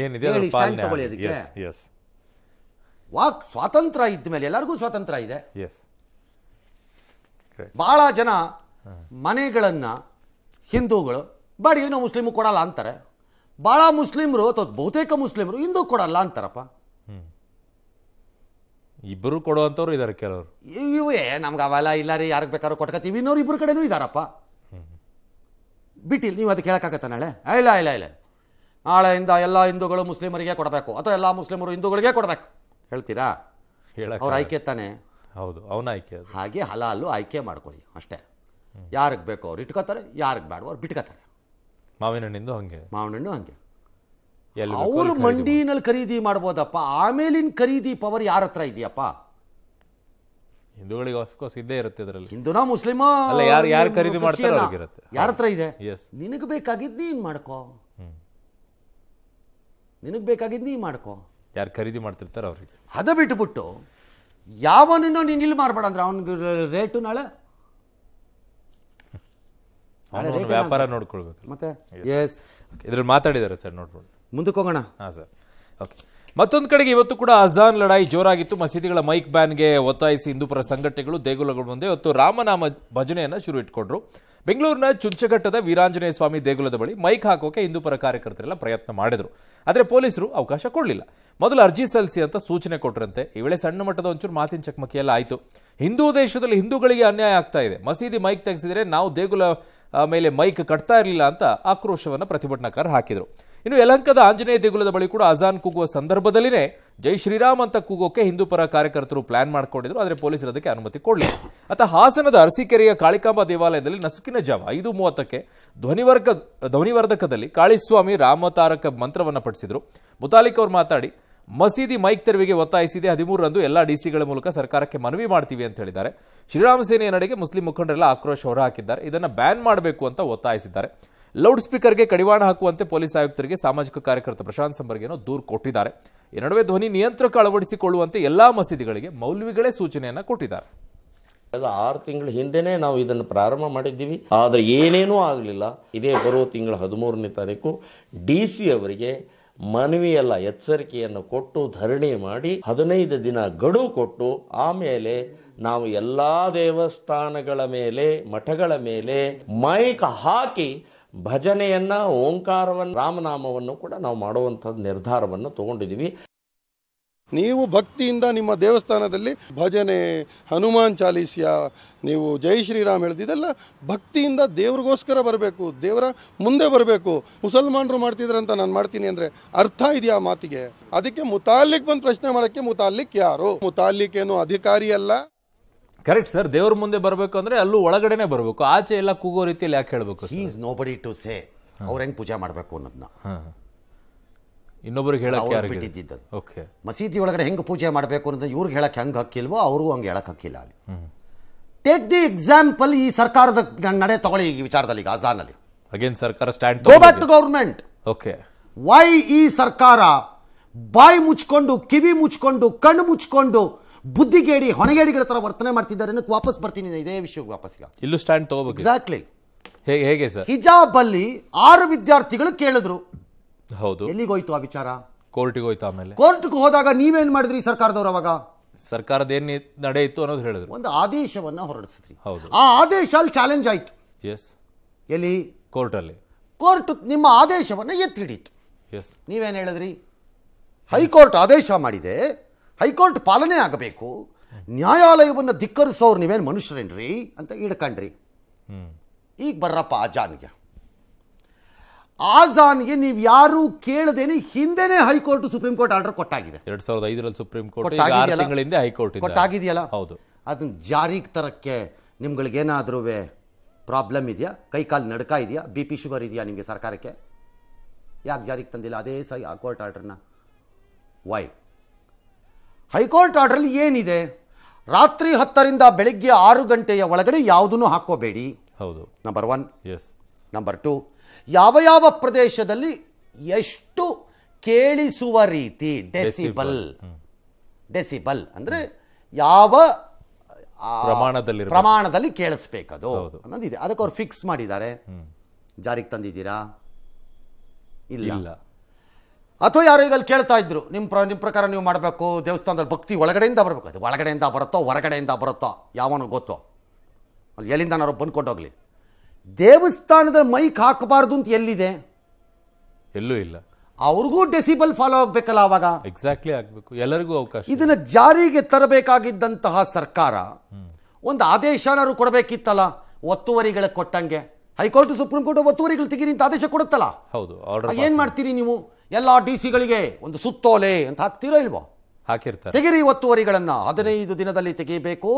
ಏನಿದೆ ವಾಕ್ ಸ್ವಾತಂತ್ರ್ಯ ಇದ್ದ ಮೇಲೆ ಎಲ್ಲರಿಗೂ ಸ್ವಾತಂತ್ರ್ಯ ಇದೆ ಎಸ್ ಭಾಳ ಜನ ಮನೆಗಳನ್ನು ಹಿಂದೂಗಳು ಬಾಡಿ ಏನೋ ಮುಸ್ಲಿಮ್ ಕೊಡಲ್ಲ ಅಂತಾರೆ ಭಾಳ ಮುಸ್ಲಿಮರು ಅಥವಾ ಬಹುತೇಕ ಮುಸ್ಲಿಮರು ಹಿಂದೂ ಕೊಡಲ್ಲ ಅಂತಾರಪ್ಪ ಇಬ್ಬರು ಕೊಡುವಂಥವ್ರು ಇದ್ದಾರೆ ಕೆಲವರು ಇವೇ ನಮ್ಗೆ ಅವೆಲ್ಲ ಇಲ್ಲ ರೀ ಯಾರಿಗೆ ಬೇಕಾದ್ರೂ ಕೊಟ್ಕೋತೀವಿ ಇನ್ನೋರು ಇಬ್ಬರು ಕಡೆನೂ ಇದ್ದಾರಪ್ಪ ಬಿಟ್ಟಿಲ್ಲ ನೀವು ಅದಕ್ಕೆ ಹೇಳೋಕ್ಕಾಗತ್ತ ನಾಳೆ ಇಲ್ಲ ಇಲ್ಲ ಇಲ್ಲ ನಾಳೆಯಿಂದ ಎಲ್ಲ ಹಿಂದೂಗಳು ಮುಸ್ಲಿಮರಿಗೆ ಕೊಡಬೇಕು ಅಥವಾ ಎಲ್ಲ ಮುಸ್ಲಿಮರು ಹಿಂದೂಗಳಿಗೆ ಕೊಡಬೇಕು ಹೇಳ್ತೀರಾ ಅವ್ರ ಆಯ್ಕೆ ತಾನೆ ಹೌದು ಅವನ ಆಯ್ಕೆ ಹಾಗೆ ಹಲಾಲು ಆಯ್ಕೆ ಮಾಡ್ಕೊಳ್ಳಿ ಅಷ್ಟೇ ಯಾರಿಗೆ ಬೇಕೋ ಅವ್ರು ಇಟ್ಕೋತಾರೆ ಯಾರಿಗೆ ಬೇಡ ಅವ್ರು ಬಿಟ್ಕೋತಾರೆ ಮಾವಿನ ಹಣ್ಣಿಂದು ಹಂಗೆ ಹಣ್ಣು ಹಂಗೆ ಅವರು ಮಂಡಿನಲ್ಲಿ ಖರೀದಿ ಮಾಡ್ಬೋದಪ್ಪ ಆಮೇಲಿನ ಖರೀದಿ ಪವರ್ ಯಾರ ಹತ್ರ ಇದೆಯಪ್ಪ ಹಿಂದೂಗಳಿಗೆ ಆಫ್ಕೋರ್ಸ್ ಇದ್ದೇ ಇರುತ್ತೆ ಇದರಲ್ಲಿ ಹಿಂದೂನಾ ಮುಸ್ಲಿಮ್ ಅಲ್ಲ ಯಾರು ಯಾರು ಖರೀದಿ ಮಾಡ್ತಾರೆ ಅವ್ರಿಗಿರುತ್ತೆ ಯಾರ ಹತ್ರ ಇದೆ ನಿನಗೆ ಬೇಕಾಗಿದ್ದು ನೀನು ಮಾಡ್ಕೋ ನಿನಗೆ ಬೇಕಾಗಿದ್ದು ನೀನ್ ಮಾಡ್ಕೋ ಯಾರು ಖರೀದಿ ಮಾಡ್ತಿರ್ತಾರೆ ಅವ್ರಿಗೆ ಅದ ಬಿಟ್ಟುಬಿಟ್ಟು ಯಾವನನ್ನು ನೀನು ಇಲ್ಲಿ ಮಾರ್ಬೇಡ ಅಂದ್ರೆ ಅವನಿಗೆ ರೇಟು ನಾಳೆ ವ್ಯಾಪಾರ ನೋಡ್ಕೊಳ್ಬೇಕು ಮತ್ತೆ ಎಸ್ ಇದ್ರಲ್ಲಿ ಮಾತಾಡಿದ್ದಾರೆ ಸರ್ ನೋಡ್ಬೋದು ಮುಂದಕ್ಕೆ ಹೋಗೋಣ ಹಾಂ ಸರ್ ಓಕೆ ಮತ್ತೊಂದು ಕಡೆಗೆ ಇವತ್ತು ಕೂಡ ಅಜಾನ್ ಲಡಾಯಿ ಜೋರಾಗಿತ್ತು ಮಸೀದಿಗಳ ಮೈಕ್ ಬ್ಯಾನ್ಗೆ ಒತ್ತಾಯಿಸಿ ಹಿಂದೂಪರ ಸಂಘಟನೆಗಳು ದೇಗುಲಗಳು ಮುಂದೆ ಇವತ್ತು ರಾಮನಾಮ ಭಜನೆಯನ್ನು ಶುರು ಇಟ್ಕೊಂಡ್ರು ಬೆಂಗಳೂರಿನ ಚುಂಚಘಟ್ಟದ ವೀರಾಂಜನೇಯ ಸ್ವಾಮಿ ದೇಗುಲದ ಬಳಿ ಮೈಕ್ ಹಾಕೋಕೆ ಹಿಂದೂಪರ ಕಾರ್ಯಕರ್ತರೆಲ್ಲ ಪ್ರಯತ್ನ ಮಾಡಿದ್ರು ಆದರೆ ಪೊಲೀಸರು ಅವಕಾಶ ಕೊಡಲಿಲ್ಲ ಮೊದಲು ಅರ್ಜಿ ಸಲ್ಲಿಸಿ ಅಂತ ಸೂಚನೆ ಕೊಟ್ಟರಂತೆ ಈ ವೇಳೆ ಸಣ್ಣ ಮಟ್ಟದ ಒಂಚೂರು ಮಾತಿನ ಚಕಮಕಿ ಆಯಿತು ಹಿಂದೂ ದೇಶದಲ್ಲಿ ಹಿಂದೂಗಳಿಗೆ ಅನ್ಯಾಯ ಆಗ್ತಾ ಇದೆ ಮಸೀದಿ ಮೈಕ್ ತೆಗೆಸಿದರೆ ನಾವು ದೇಗುಲ ಮೇಲೆ ಮೈಕ್ ಕಟ್ತಾ ಇರಲಿಲ್ಲ ಅಂತ ಆಕ್ರೋಶವನ್ನು ಪ್ರತಿಭಟನಾಕಾರ ಹಾಕಿದರು ಇನ್ನು ಯಲಹಂಕದ ಆಂಜನೇಯ ದೇಗುಲದ ಬಳಿ ಕೂಡ ಅಜಾನ್ ಕೂಗುವ ಸಂದರ್ಭದಲ್ಲಿನೇ ಜೈ ಶ್ರೀರಾಮ್ ಅಂತ ಕೂಗೋಕೆ ಹಿಂದೂ ಪರ ಕಾರ್ಯಕರ್ತರು ಪ್ಲಾನ್ ಮಾಡಿಕೊಂಡಿದ್ರು ಆದರೆ ಪೊಲೀಸರು ಅದಕ್ಕೆ ಅನುಮತಿ ಕೊಡಲಿಲ್ಲ ಅತ್ತ ಹಾಸನದ ಅರಸೀಕೆರೆಯ ಕಾಳಿಕಾಂಬ ದೇವಾಲಯದಲ್ಲಿ ನಸುಕಿನ ಜಾವ ಐದು ಮೂವತ್ತಕ್ಕೆ ಧ್ವನಿವರ್ಗ ಧ್ವನಿವರ್ಧಕದಲ್ಲಿ ಕಾಳಿಸ್ವಾಮಿ ರಾಮತಾರಕ ಮಂತ್ರವನ್ನು ಪಠಿಸಿದರು ಮುತಾಲಿಕ್ ಅವರು ಮಾತಾಡಿ ಮಸೀದಿ ಮೈಕ್ ತೆರವಿಗೆ ಒತ್ತಾಯಿಸಿದೆ ಹದಿಮೂರರಂದು ಎಲ್ಲ ಡಿಸಿಗಳ ಮೂಲಕ ಸರ್ಕಾರಕ್ಕೆ ಮನವಿ ಮಾಡ್ತೀವಿ ಅಂತ ಹೇಳಿದ್ದಾರೆ ಶ್ರೀರಾಮ ಸೇನೆಯ ನಡೆಗೆ ಮುಸ್ಲಿಂ ಮುಖಂಡರೆಲ್ಲ ಆಕ್ರೋಶ ಹೊರಹಾಕಿದ್ದಾರೆ ಇದನ್ನು ಬ್ಯಾನ್ ಮಾಡಬೇಕು ಅಂತ ಒತ್ತಾಯಿಸಿದ್ದಾರೆ ಲೌಡ್ ಸ್ಪೀಕರ್ಗೆ ಕಡಿವಾಣ ಹಾಕುವಂತೆ ಪೊಲೀಸ್ ಆಯುಕ್ತರಿಗೆ ಸಾಮಾಜಿಕ ಕಾರ್ಯಕರ್ತ ಪ್ರಶಾಂತ್ ಸಂಬರ್ಗೆ ದೂರು ಕೊಟ್ಟಿದ್ದಾರೆ ಈ ನಡುವೆ ಧ್ವನಿ ನಿಯಂತ್ರಕ ಅಳವಡಿಸಿಕೊಳ್ಳುವಂತೆ ಎಲ್ಲಾ ಮಸೀದಿಗಳಿಗೆ ಮೌಲ್ವಿಗಳೇ ಸೂಚನೆಯನ್ನು ಕೊಟ್ಟಿದ್ದಾರೆ ಕಳೆದ ಆರು ತಿಂಗಳ ಹಿಂದೆನೆ ನಾವು ಇದನ್ನು ಪ್ರಾರಂಭ ಮಾಡಿದ್ದೀವಿ ಆದರೆ ಏನೇನೂ ಆಗಲಿಲ್ಲ ಇದೇ ಬರುವ ತಿಂಗಳ ಹದಿಮೂರನೇ ತಾರೀಕು ಡಿ ಸಿ ಅವರಿಗೆ ಮನವಿಯೆಲ್ಲ ಎಚ್ಚರಿಕೆಯನ್ನು ಕೊಟ್ಟು ಧರಣಿ ಮಾಡಿ ಹದಿನೈದು ದಿನ ಗಡುವು ಕೊಟ್ಟು ಆಮೇಲೆ ನಾವು ಎಲ್ಲ ದೇವಸ್ಥಾನಗಳ ಮೇಲೆ ಮಠಗಳ ಮೇಲೆ ಮೈಕ್ ಹಾಕಿ ಭಜನೆಯನ್ನು ಓಂಕಾರವನ್ನು ರಾಮನಾಮವನ್ನು ಕೂಡ ನಾವು ಮಾಡುವಂಥದ್ದು ನಿರ್ಧಾರವನ್ನು ತಗೊಂಡಿದ್ದೀವಿ ನೀವು ಭಕ್ತಿಯಿಂದ ನಿಮ್ಮ ದೇವಸ್ಥಾನದಲ್ಲಿ ಭಜನೆ ಹನುಮಾನ್ ಚಾಲೀಸಿಯ ನೀವು ಜೈ ಶ್ರೀರಾಮ್ ಹೇಳ್ದಿದ್ದೆಲ್ಲ ಭಕ್ತಿಯಿಂದ ದೇವ್ರಿಗೋಸ್ಕರ ಬರಬೇಕು ದೇವರ ಮುಂದೆ ಬರಬೇಕು ಮುಸಲ್ಮಾನರು ಅಂತ ನಾನು ಮಾಡ್ತೀನಿ ಅಂದರೆ ಅರ್ಥ ಇದೆಯಾ ಮಾತಿಗೆ ಅದಕ್ಕೆ ಮುತಾಲಿಕ್ ಬಂದು ಪ್ರಶ್ನೆ ಮಾಡೋಕ್ಕೆ ಮುತಾಲಿಕ್ ಯಾರು ಮುತಾಲಿಕ್ ಏನು ಅಧಿಕಾರಿ ಅಲ್ಲ ಕರೆಕ್ಟ್ ಸರ್ ದೇವ್ರ ಮುಂದೆ ಬರಬೇಕು ಅಂದ್ರೆ ಅಲ್ಲೂ ಒಳಗಡೆನೆ ಬರಬೇಕು ಆಚೆ ಎಲ್ಲ ಕೂಗೋ ರೀತಿಯಲ್ಲಿ ಯಾಕೆ ಹೇಳಬೇಕು is nobody to say ಅವ್ರು ಹೆಂಗ್ ಪೂಜೆ ಮಾಡಬೇಕು ಅನ್ನೋದನ್ನ ಇನ್ನೊಬ್ರಿಗೆ ಹೇಳಕ್ಕೆ ಓಕೆ ಮಸೀದಿ ಒಳಗಡೆ ಹೆಂಗ್ ಪೂಜೆ ಮಾಡಬೇಕು ಅನ್ನೋದನ್ನ ಇವ್ರಿಗೆ ಹೇಳಕ್ಕೆ ಹೆಂಗ್ ಹಕ್ಕಿಲ್ವೋ ಅವ್ರು ಹಂಗೆ ಹೇಳಕ್ಕೆ ಹಕ್ಕಿಲ್ಲ ಅಲ್ಲಿ ಟೇಕ್ ದಿ ಎಕ್ಸಾಂಪಲ್ ಈ ಸರ್ಕಾರದ ನಡೆ ತಗೊಳ್ಳಿ ಈ ವಿಚಾರದಲ್ಲಿ ಈಗ ಅಲ್ಲಿ ಅಗೇನ್ ಸರ್ಕಾರ stand go back to government okay why ಈ ಸರ್ಕಾರ ಬಾಯಿ ಮುಚ್ಕೊಂಡು ಕಿವಿ ಮುಚ್ಕೊಂಡು ಕಣ್ಣು ಮುಚ್ಕೊಂಡು ಬುದ್ಧಿಗೇಡಿ ಹೊಣೆಗೇಡಿಗಳ ಥರ ವರ್ತನೆ ಮಾಡ್ತಿದ್ದಾರೆ ವಾಪಸ್ ಬರ್ತೀನಿ ಇದೇ ವಿಷಯಕ್ಕೆ ವಾಪಸ್ಸಿಗೆ ಇಲ್ಲೂ ಸ್ಟ್ಯಾಂಡ್ ತಗೋಬೇಕು ಎಕ್ಸಾಕ್ಟ್ಲಿ ಹೇಗೆ ಹೇಗೆ ಸರ್ ಹಿಜಾಬ್ ಅಲ್ಲಿ ಆರು ವಿದ್ಯಾರ್ಥಿಗಳು ಕೇಳಿದ್ರು ಹೌದು ಎಲ್ಲಿಗೋಯ್ತು ಆ ವಿಚಾರ ಕೋರ್ಟ್ಗೆ ಹೋಯ್ತು ಆಮೇಲೆ ಕೋರ್ಟ್ಗೆ ಹೋದಾಗ ನೀವೇನ್ ಮಾಡಿದ್ರಿ ಸರ್ಕಾರದವ್ರು ಅವಾಗ ಸರ್ಕಾರದ ಏನ್ ನಡೆಯಿತು ಅನ್ನೋದು ಹೇಳಿದ್ರು ಒಂದು ಆದೇಶವನ್ನ ಹೊರಡಿಸಿದ್ರಿ ಹೌದು ಆ ಆದೇಶ ಅಲ್ಲಿ ಚಾಲೆಂಜ್ ಆಯ್ತು ಎಸ್ ಎಲ್ಲಿ ಕೋರ್ಟ್ ಅಲ್ಲಿ ಕೋರ್ಟ್ ನಿಮ್ಮ ಆದೇಶವನ್ನ ಎತ್ತಿಡಿತು ಎಸ್ ನೀವೇನ್ ಹೇಳಿದ್ರಿ ಹೈಕೋರ್ಟ್ ಆದೇಶ ಮಾಡಿದೆ ಹೈಕೋರ್ಟ್ ಪಾಲನೆ ಆಗಬೇಕು ನ್ಯಾಯಾಲಯವನ್ನು ಧಿಕ್ಕರಿಸೋರು ನೀವೇನು ಮನುಷ್ಯರೇನ್ರಿ ಅಂತ ಹಿಡ್ಕಂಡ್ರಿ ಈಗ ಬರ್ರಪ್ಪ ಆಜಾನ್ಗೆ ಆಜಾನ್ಗೆ ನೀವು ಯಾರು ಕೇಳದೇನೆ ಹಿಂದೆನೇ ಹೈಕೋರ್ಟ್ ಸುಪ್ರೀಂ ಕೋರ್ಟ್ ಆರ್ಡರ್ ಕೊಟ್ಟಾಗಿದೆ ಎರಡ್ ಸಾವಿರದ ಐದರಲ್ಲಿ ಸುಪ್ರೀಂ ಕೋರ್ಟ್ ಹೈಕೋರ್ಟ್ ಕೊಟ್ಟಾಗಿದೆಯಲ್ಲ ಹೌದು ಅದನ್ನ ಜಾರಿಗೆ ತರಕ್ಕೆ ಏನಾದ್ರೂ ಪ್ರಾಬ್ಲಮ್ ಇದೆಯಾ ಕೈಕಾಲು ನಡ್ಕ ಇದೆಯಾ ಬಿ ಪಿ ಶುಗರ್ ಇದೆಯಾ ನಿಮಗೆ ಸರ್ಕಾರಕ್ಕೆ ಯಾಕೆ ಜಾರಿಗೆ ತಂದಿಲ್ಲ ಅದೇ ಸೈ ಕೋರ್ಟ್ ಆರ್ಡರ್ನ ವೈ ಹೈಕೋರ್ಟ್ ಆರ್ಡ್ರಲ್ಲಿ ಏನಿದೆ ರಾತ್ರಿ ಹತ್ತರಿಂದ ಬೆಳಿಗ್ಗೆ ಆರು ಗಂಟೆಯ ಒಳಗಡೆ ಯಾವುದನ್ನು ಹಾಕೋಬೇಡಿ ಹೌದು number one yes number two ಯಾವ ಯಾವ ಪ್ರದೇಶದಲ್ಲಿ ಎಷ್ಟು ಕೇಳಿಸುವ ರೀತಿ ಡೆಸಿಬಲ್ ಡೆಸಿಬಲ್ ಅಂದರೆ ಯಾವ ಪ್ರಮಾಣದಲ್ಲಿ ಪ್ರಮಾಣದಲ್ಲಿ ಕೇಳಿಸ್ಬೇಕದು ಅನ್ನೋದಿದೆ ಅದಕ್ಕೆ ಅವ್ರು ಫಿಕ್ಸ್ ಮಾಡಿದ್ದಾರೆ ಜಾರಿಗೆ ತಂದಿದ್ದೀರಾ ಇಲ್ಲ ಅಥವಾ ಯಾರೋ ಈಗ ಕೇಳ್ತಾ ಇದ್ರು ನಿಮ್ಮ ಪ್ರ ನಿಮ್ಮ ಪ್ರಕಾರ ನೀವು ಮಾಡಬೇಕು ದೇವಸ್ಥಾನದಲ್ಲಿ ಭಕ್ತಿ ಒಳಗಡೆಯಿಂದ ಬರಬೇಕು ಅದು ಒಳಗಡೆಯಿಂದ ಬರುತ್ತೋ ಹೊರಗಡೆಯಿಂದ ಬರುತ್ತೋ ಯಾವನು ಗೊತ್ತೋ ಅಲ್ಲಿ ಎಲ್ಲಿಂದನಾರು ಬಂದ್ಕೊಂಡೋಗ್ಲಿ ದೇವಸ್ಥಾನದ ಮೈಕ್ ಹಾಕಬಾರ್ದು ಅಂತ ಎಲ್ಲಿದೆ ಎಲ್ಲೂ ಇಲ್ಲ ಅವ್ರಿಗೂ ಡೆಸಿಬಲ್ ಫಾಲೋ ಆಗಬೇಕಲ್ಲ ಆವಾಗ ಎಕ್ಸಾಕ್ಟ್ಲಿ ಆಗಬೇಕು ಎಲ್ಲರಿಗೂ ಅವಕಾಶ ಇದನ್ನ ಜಾರಿಗೆ ತರಬೇಕಾಗಿದ್ದಂತಹ ಸರ್ಕಾರ ಒಂದು ಆದೇಶನಾರು ಕೊಡಬೇಕಿತ್ತಲ್ಲ ಒತ್ತುವರಿಗಳ ಕೊಟ್ಟಂಗೆ ಹೈಕೋರ್ಟ್ ಸುಪ್ರೀಂ ಕೋರ್ಟ್ ಒತ್ತುವರಿಗಳು ತೆಗೀರಿ ಅಂತ ಆದೇಶ ಕೊಡುತ್ತಲ್ಲ ಹೌದು ಏನು ಮಾಡ್ತೀರಿ ನೀವು ಎಲ್ಲ ಡಿ ಸಿಗಳಿಗೆ ಒಂದು ಸುತ್ತೋಲೆ ಅಂತ ಹಾಕ್ತಿರೋ ಇಲ್ವೋ ಹಾಕಿರ್ತಾರೆ ತೆಗಿರಿ ಒತ್ತುವರಿಗಳನ್ನು ಹದಿನೈದು ದಿನದಲ್ಲಿ ತೆಗೀಬೇಕು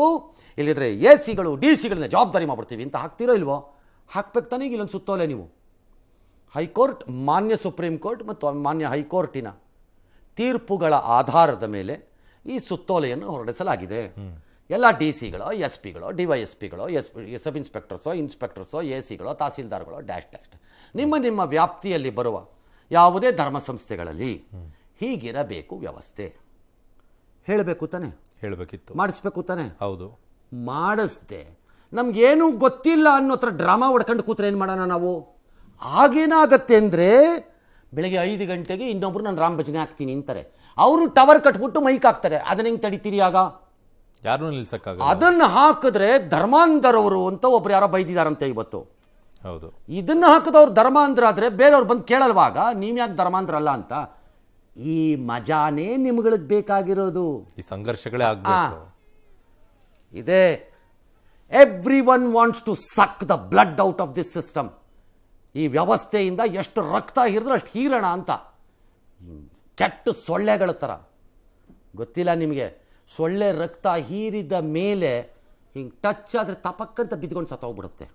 ಇಲ್ಲಿದ್ರೆ ಎ ಸಿಗಳು ಡಿ ಸಿಗಳನ್ನ ಜವಾಬ್ದಾರಿ ಮಾಡ್ಬಿಡ್ತೀವಿ ಅಂತ ಹಾಕ್ತಿರೋ ಇಲ್ವೋ ಹಾಕ್ಬೇಕು ತಾನೇ ಇಲ್ಲೊಂದು ಸುತ್ತೋಲೆ ನೀವು ಹೈಕೋರ್ಟ್ ಮಾನ್ಯ ಸುಪ್ರೀಂ ಕೋರ್ಟ್ ಮತ್ತು ಮಾನ್ಯ ಹೈಕೋರ್ಟಿನ ತೀರ್ಪುಗಳ ಆಧಾರದ ಮೇಲೆ ಈ ಸುತ್ತೋಲೆಯನ್ನು ಹೊರಡಿಸಲಾಗಿದೆ ಎಲ್ಲ ಡಿ ಸಿಗಳು ಎಸ್ ಪಿಗಳು ಡಿ ವೈ ಎಸ್ ಪಿಗಳು ಎಸ್ ಸಬ್ ಇನ್ಸ್ಪೆಕ್ಟರ್ಸೋ ಇನ್ಸ್ಪೆಕ್ಟರ್ಸೋ ಎ ಸಿಗಳು ತಹಸೀಲ್ದಾರ್ಗಳು ಡ್ಯಾಶ್ ಡ್ಯಾಶ್ ನಿಮ್ಮ ನಿಮ್ಮ ವ್ಯಾಪ್ತಿಯಲ್ಲಿ ಬರುವ ಯಾವುದೇ ಧರ್ಮ ಸಂಸ್ಥೆಗಳಲ್ಲಿ ಹೀಗಿರಬೇಕು ವ್ಯವಸ್ಥೆ ಹೇಳಬೇಕು ತಾನೆ ಹೇಳಬೇಕಿತ್ತು ಮಾಡಿಸ್ಬೇಕು ತಾನೆ ಹೌದು ಮಾಡಿಸ್ದೆ ನಮ್ಗೇನು ಗೊತ್ತಿಲ್ಲ ಅನ್ನೋ ಥರ ಡ್ರಾಮಾ ಹೊಡ್ಕೊಂಡು ಕೂತ್ರೆ ಏನು ಮಾಡೋಣ ನಾವು ಆಗೇನಾಗತ್ತೆ ಅಂದರೆ ಬೆಳಗ್ಗೆ ಐದು ಗಂಟೆಗೆ ಇನ್ನೊಬ್ರು ನಾನು ರಾಮ್ ಭಜನೆ ಹಾಕ್ತೀನಿ ಅಂತಾರೆ ಅವರು ಟವರ್ ಕಟ್ಬಿಟ್ಟು ಮೈಕ್ ಹಾಕ್ತಾರೆ ಅದನ್ನ ಹೆಂಗೆ ತಡಿತೀರಿ ಆಗ ಯಾರೂ ನಿಲ್ಸಕ್ಕಾಗ ಅದನ್ನು ಹಾಕಿದ್ರೆ ಧರ್ಮಾಂಧರವರು ಅಂತ ಒಬ್ರು ಯಾರೋ ಬೈದಿದಾರಂತೆ ಇವತ್ತು ಹೌದು ಇದನ್ನು ಹಾಕಿದವ್ರು ಧರ್ಮಾಂಧ್ರ ಆದರೆ ಬೇರೆಯವ್ರು ಬಂದು ಕೇಳಲ್ವಾಗ ನೀವು ಯಾಕೆ ಧರ್ಮಾಂಧ್ರ ಅಲ್ಲ ಅಂತ ಈ ಮಜಾನೇ ನಿಮ್ಗಳಿಗೆ ಬೇಕಾಗಿರೋದು ಈ ಸಂಘರ್ಷಗಳೇ ಆಗಬೇಕು ಇದೆ every one wants to suck the blood out of this system ಈ ವ್ಯವಸ್ಥೆಯಿಂದ ಎಷ್ಟು ರಕ್ತ ಹಿರಿದ್ರೆ ಅಷ್ಟು ಹೀರೋಣ ಅಂತ ಕೆಟ್ಟ ಸೊಳ್ಳೆಗಳ ಥರ ಗೊತ್ತಿಲ್ಲ ನಿಮಗೆ ಸೊಳ್ಳೆ ರಕ್ತ ಹೀರಿದ ಮೇಲೆ ಹಿಂಗೆ ಟಚ್ ಆದರೆ ತಪಕ್ಕಂತ ಬಿದ್ಕೊಂಡು ಸತ್ತೋಗ್ಬಿಡುತ್ತೆ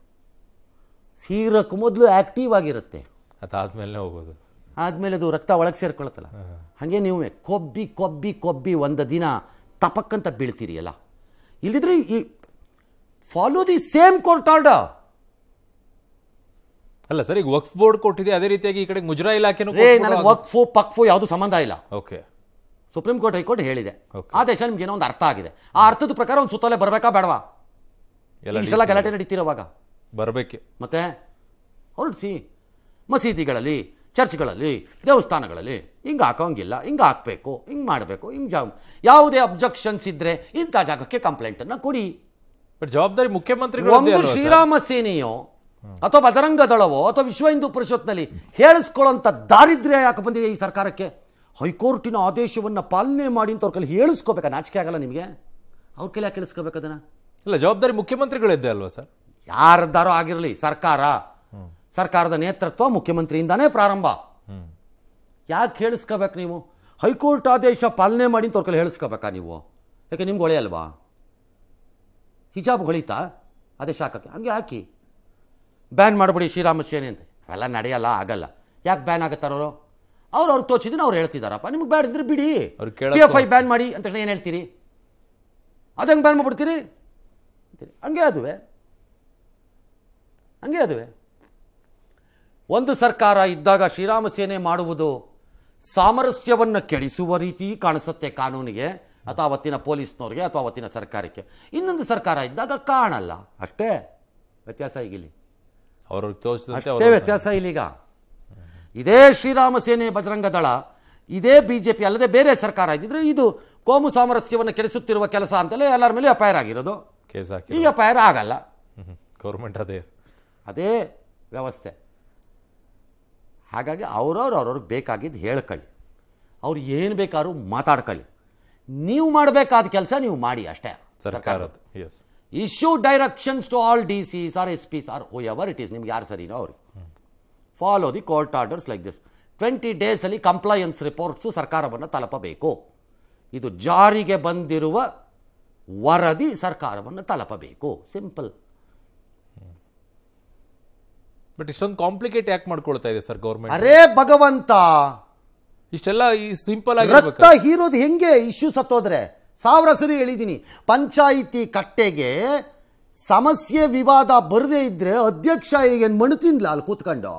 ಸೀರಕ್ಕೆ ಮೊದಲು ಆಕ್ಟಿವ್ ಆಗಿರುತ್ತೆ ಅದಾದ್ಮೇಲೆ ಹೋಗೋದು ಆದ್ಮೇಲೆ ಅದು ರಕ್ತ ಒಳಗೆ ಸೇರ್ಕೊಳತ್ತಲ್ಲ ಹಾಗೆ ನೀವು ಕೊಬ್ಬಿ ಕೊಬ್ಬಿ ಕೊಬ್ಬಿ ಒಂದು ದಿನ ತಪಕ್ಕಂತ ಬೀಳ್ತೀರಿ ಅಲ್ಲ ಇಲ್ಲದಿದ್ರೆ ಈ follow the same court order ಅಲ್ಲ ಸರ್ ಈಗ ವಕ್ಫ್ ಬೋರ್ಡ್ ಕೊಟ್ಟಿದೆ ಅದೇ ರೀತಿಯಾಗಿ ಈ ಕಡೆ ಮುಜರಾ ಇಲಾಖೆನೂ ವಕ್ಫು ಪಕ್ಫು ಯಾವುದು ಸಂಬಂಧ ಇಲ್ಲ ಓಕೆ ಸುಪ್ರೀಂ ಕೋರ್ಟ್ ಹೈಕೋರ್ಟ್ ಹೇಳಿದೆ ಆದೇಶ ನಿಮ್ಗೆ ಏನೋ ಒಂದು ಅರ್ಥ ಆಗಿದೆ ಆ ಅರ್ಥದ ಪ್ರಕಾರ ಒಂದು ಸುತ್ತಲೇ ಬರಬೇಕಾ ಬೇಡವಾ ಎಲ್ಲ ಗಲಾಟೆ ನಡೀತಿರೋವಾಗ ಬರಬೇಕು ಮತ್ತೆ ಹೊರಡಿಸಿ ಮಸೀದಿಗಳಲ್ಲಿ ಚರ್ಚ್ಗಳಲ್ಲಿ ದೇವಸ್ಥಾನಗಳಲ್ಲಿ ಹಿಂಗೆ ಹಾಕೋಂಗಿಲ್ಲ ಹಿಂಗೆ ಹಾಕಬೇಕು ಹಿಂಗೆ ಮಾಡಬೇಕು ಹಿಂಗೆ ಜಾ ಯಾವುದೇ ಅಬ್ಜೆಕ್ಷನ್ಸ್ ಇದ್ದರೆ ಇಂಥ ಜಾಗಕ್ಕೆ ಕಂಪ್ಲೇಂಟನ್ನು ಕೊಡಿ ಬಟ್ ಜವಾಬ್ದಾರಿ ಮುಖ್ಯಮಂತ್ರಿಗಳು ಒಂದು ಶ್ರೀರಾಮ ಸೇನೆಯೋ ಅಥವಾ ಬಜರಂಗ ದಳವೋ ಅಥವಾ ವಿಶ್ವ ಹಿಂದೂ ಪರಿಷತ್ನಲ್ಲಿ ಹೇಳಿಸ್ಕೊಳ್ಳೋಂಥ ದಾರಿದ್ರ್ಯ ಯಾಕೆ ಬಂದಿದೆ ಈ ಸರ್ಕಾರಕ್ಕೆ ಹೈಕೋರ್ಟಿನ ಆದೇಶವನ್ನು ಪಾಲನೆ ಮಾಡಿ ಅಂತ ಅವ್ರ ಕೈಲಿ ಹೇಳಿಸ್ಕೋಬೇಕಾ ನಾಚಿಕೆ ಆಗಲ್ಲ ನಿಮಗೆ ಅವ್ರ ಕೈಲಿ ಯಾಕೆ ಇಲ್ಲ ಜವಾಬ್ದಾರಿ ಮುಖ್ಯಮಂತ್ರಿಗಳಿದ್ದೆ ಅಲ್ವಾ ಸರ್ ಯಾರದ್ದಾರೋ ಆಗಿರಲಿ ಸರ್ಕಾರ ಸರ್ಕಾರದ ನೇತೃತ್ವ ಮುಖ್ಯಮಂತ್ರಿಯಿಂದಾನೇ ಪ್ರಾರಂಭ ಯಾಕೆ ಹೇಳಿಸ್ಕೋಬೇಕು ನೀವು ಹೈಕೋರ್ಟ್ ಆದೇಶ ಪಾಲನೆ ಮಾಡಿ ತೋರ್ಕಲ್ಲಿ ಹೇಳಿಸ್ಕೋಬೇಕಾ ನೀವು ಯಾಕೆ ನಿಮ್ಗೆ ಹೊಳೆಯಲ್ವಾ ಹಿಜಾಬ್ ಹೊಳಿತಾ ಆದೇಶ ಹಾಕಕ್ಕೆ ಹಂಗೆ ಹಾಕಿ ಬ್ಯಾನ್ ಮಾಡಿಬಿಡಿ ಶ್ರೀರಾಮ ಸೇನೆ ಅಂತ ಅವೆಲ್ಲ ನಡೆಯಲ್ಲ ಆಗಲ್ಲ ಯಾಕೆ ಬ್ಯಾನ್ ಅವರು ಅವ್ರು ಅವ್ರು ತೋಚಿದ್ರೆ ಅವ್ರು ಹೇಳ್ತಿದ್ದಾರಪ್ಪ ನಿಮ್ಗೆ ಬ್ಯಾಡಿದ್ರೆ ಬಿಡಿ ಕೇಳಿ ಎಫ್ ಐ ಬ್ಯಾನ್ ಮಾಡಿ ಅಂತ ಏನು ಹೇಳ್ತೀರಿ ಅದಂಗೆ ಬ್ಯಾನ್ ಮಾಡಿಬಿಡ್ತೀರಿ ಅಂತೀರಿ ಹಂಗೆ ಅದುವೆ ಹಂಗೆ ಅದುವೆ ಒಂದು ಸರ್ಕಾರ ಇದ್ದಾಗ ಶ್ರೀರಾಮ ಸೇನೆ ಮಾಡುವುದು ಸಾಮರಸ್ಯವನ್ನು ಕೆಡಿಸುವ ರೀತಿ ಕಾಣಿಸುತ್ತೆ ಕಾನೂನಿಗೆ ಅಥವಾ ಅವತ್ತಿನ ಪೊಲೀಸ್ನವ್ರಿಗೆ ಅಥವಾ ಅವತ್ತಿನ ಸರ್ಕಾರಕ್ಕೆ ಇನ್ನೊಂದು ಸರ್ಕಾರ ಇದ್ದಾಗ ಕಾಣಲ್ಲ ಅಷ್ಟೇ ವ್ಯತ್ಯಾಸ ಈಗಿಲ್ಲಿ ಅವ್ರಿಗೆ ಅವರೇ ವ್ಯತ್ಯಾಸ ಇಲ್ಲೀಗ ಇದೇ ಶ್ರೀರಾಮ ಸೇನೆ ಬಜರಂಗ ದಳ ಇದೇ ಬಿ ಜೆ ಪಿ ಅಲ್ಲದೆ ಬೇರೆ ಸರ್ಕಾರ ಇದ್ದಿದ್ರೆ ಇದು ಕೋಮು ಸಾಮರಸ್ಯವನ್ನು ಕೆಡಿಸುತ್ತಿರುವ ಕೆಲಸ ಅಂತಲೇ ಎಲ್ಲರ ಮೇಲೆ ಅಪಾಯರ್ ಆಗಿರೋದು ಈಗ ಅಪಾಯರ್ ಆಗಲ್ಲ ಗೌರ್ಮೆಂಟ್ ಅದೇ ಅದೇ ವ್ಯವಸ್ಥೆ ಹಾಗಾಗಿ ಅವ್ರವ್ರು ಅವ್ರವ್ರಿಗೆ ಬೇಕಾಗಿದ್ದು ಹೇಳ್ಕೊಳ್ಳಿ ಅವ್ರು ಏನು ಬೇಕಾದ್ರೂ ಮಾತಾಡ್ಕೊಳ್ಳಿ ನೀವು ಮಾಡಬೇಕಾದ ಕೆಲಸ ನೀವು ಮಾಡಿ ಅಷ್ಟೇ ಸರ್ಕಾರದ issue directions to all D C R S P R O ever it is ನಿಮ್ಗೆ ಯಾರು ಸರಿನೋ ಅವರು follow the court orders like this twenty ಡೇಸಲ್ಲಿ ಕಂಪ್ಲಯನ್ಸ್ ರಿಪೋರ್ಟ್ಸು ಸರ್ಕಾರವನ್ನು ತಲುಪಬೇಕು ಇದು ಜಾರಿಗೆ ಬಂದಿರುವ ವರದಿ ಸರ್ಕಾರವನ್ನು ತಲುಪಬೇಕು ಸಿಂಪಲ್ ಬಟ್ ಇಷ್ಟೊಂದು ಕಾಂಪ್ಲಿಕೇಟ್ ಯಾಕೆ ಮಾಡ್ಕೊಳ್ತಾ ಇದೆ ಸರ್ ಗೌರ್ಮೆಂಟ್ ಅರೇ ಭಗವಂತ ಇಷ್ಟೆಲ್ಲ ಈ ಸಿಂಪಲ್ ಆಗಿ ರಕ್ತ ಹೀರೋದು ಹೆಂಗೆ ಇಶ್ಯೂ ಸತ್ತೋದ್ರೆ ಸಾವಿರ ಸರಿ ಹೇಳಿದ್ದೀನಿ ಪಂಚಾಯಿತಿ ಕಟ್ಟೆಗೆ ಸಮಸ್ಯೆ ವಿವಾದ ಬರದೇ ಇದ್ರೆ ಅಧ್ಯಕ್ಷ ಏನು ಮಣ್ಣು ಅಲ್ಲಿ ಕೂತ್ಕೊಂಡು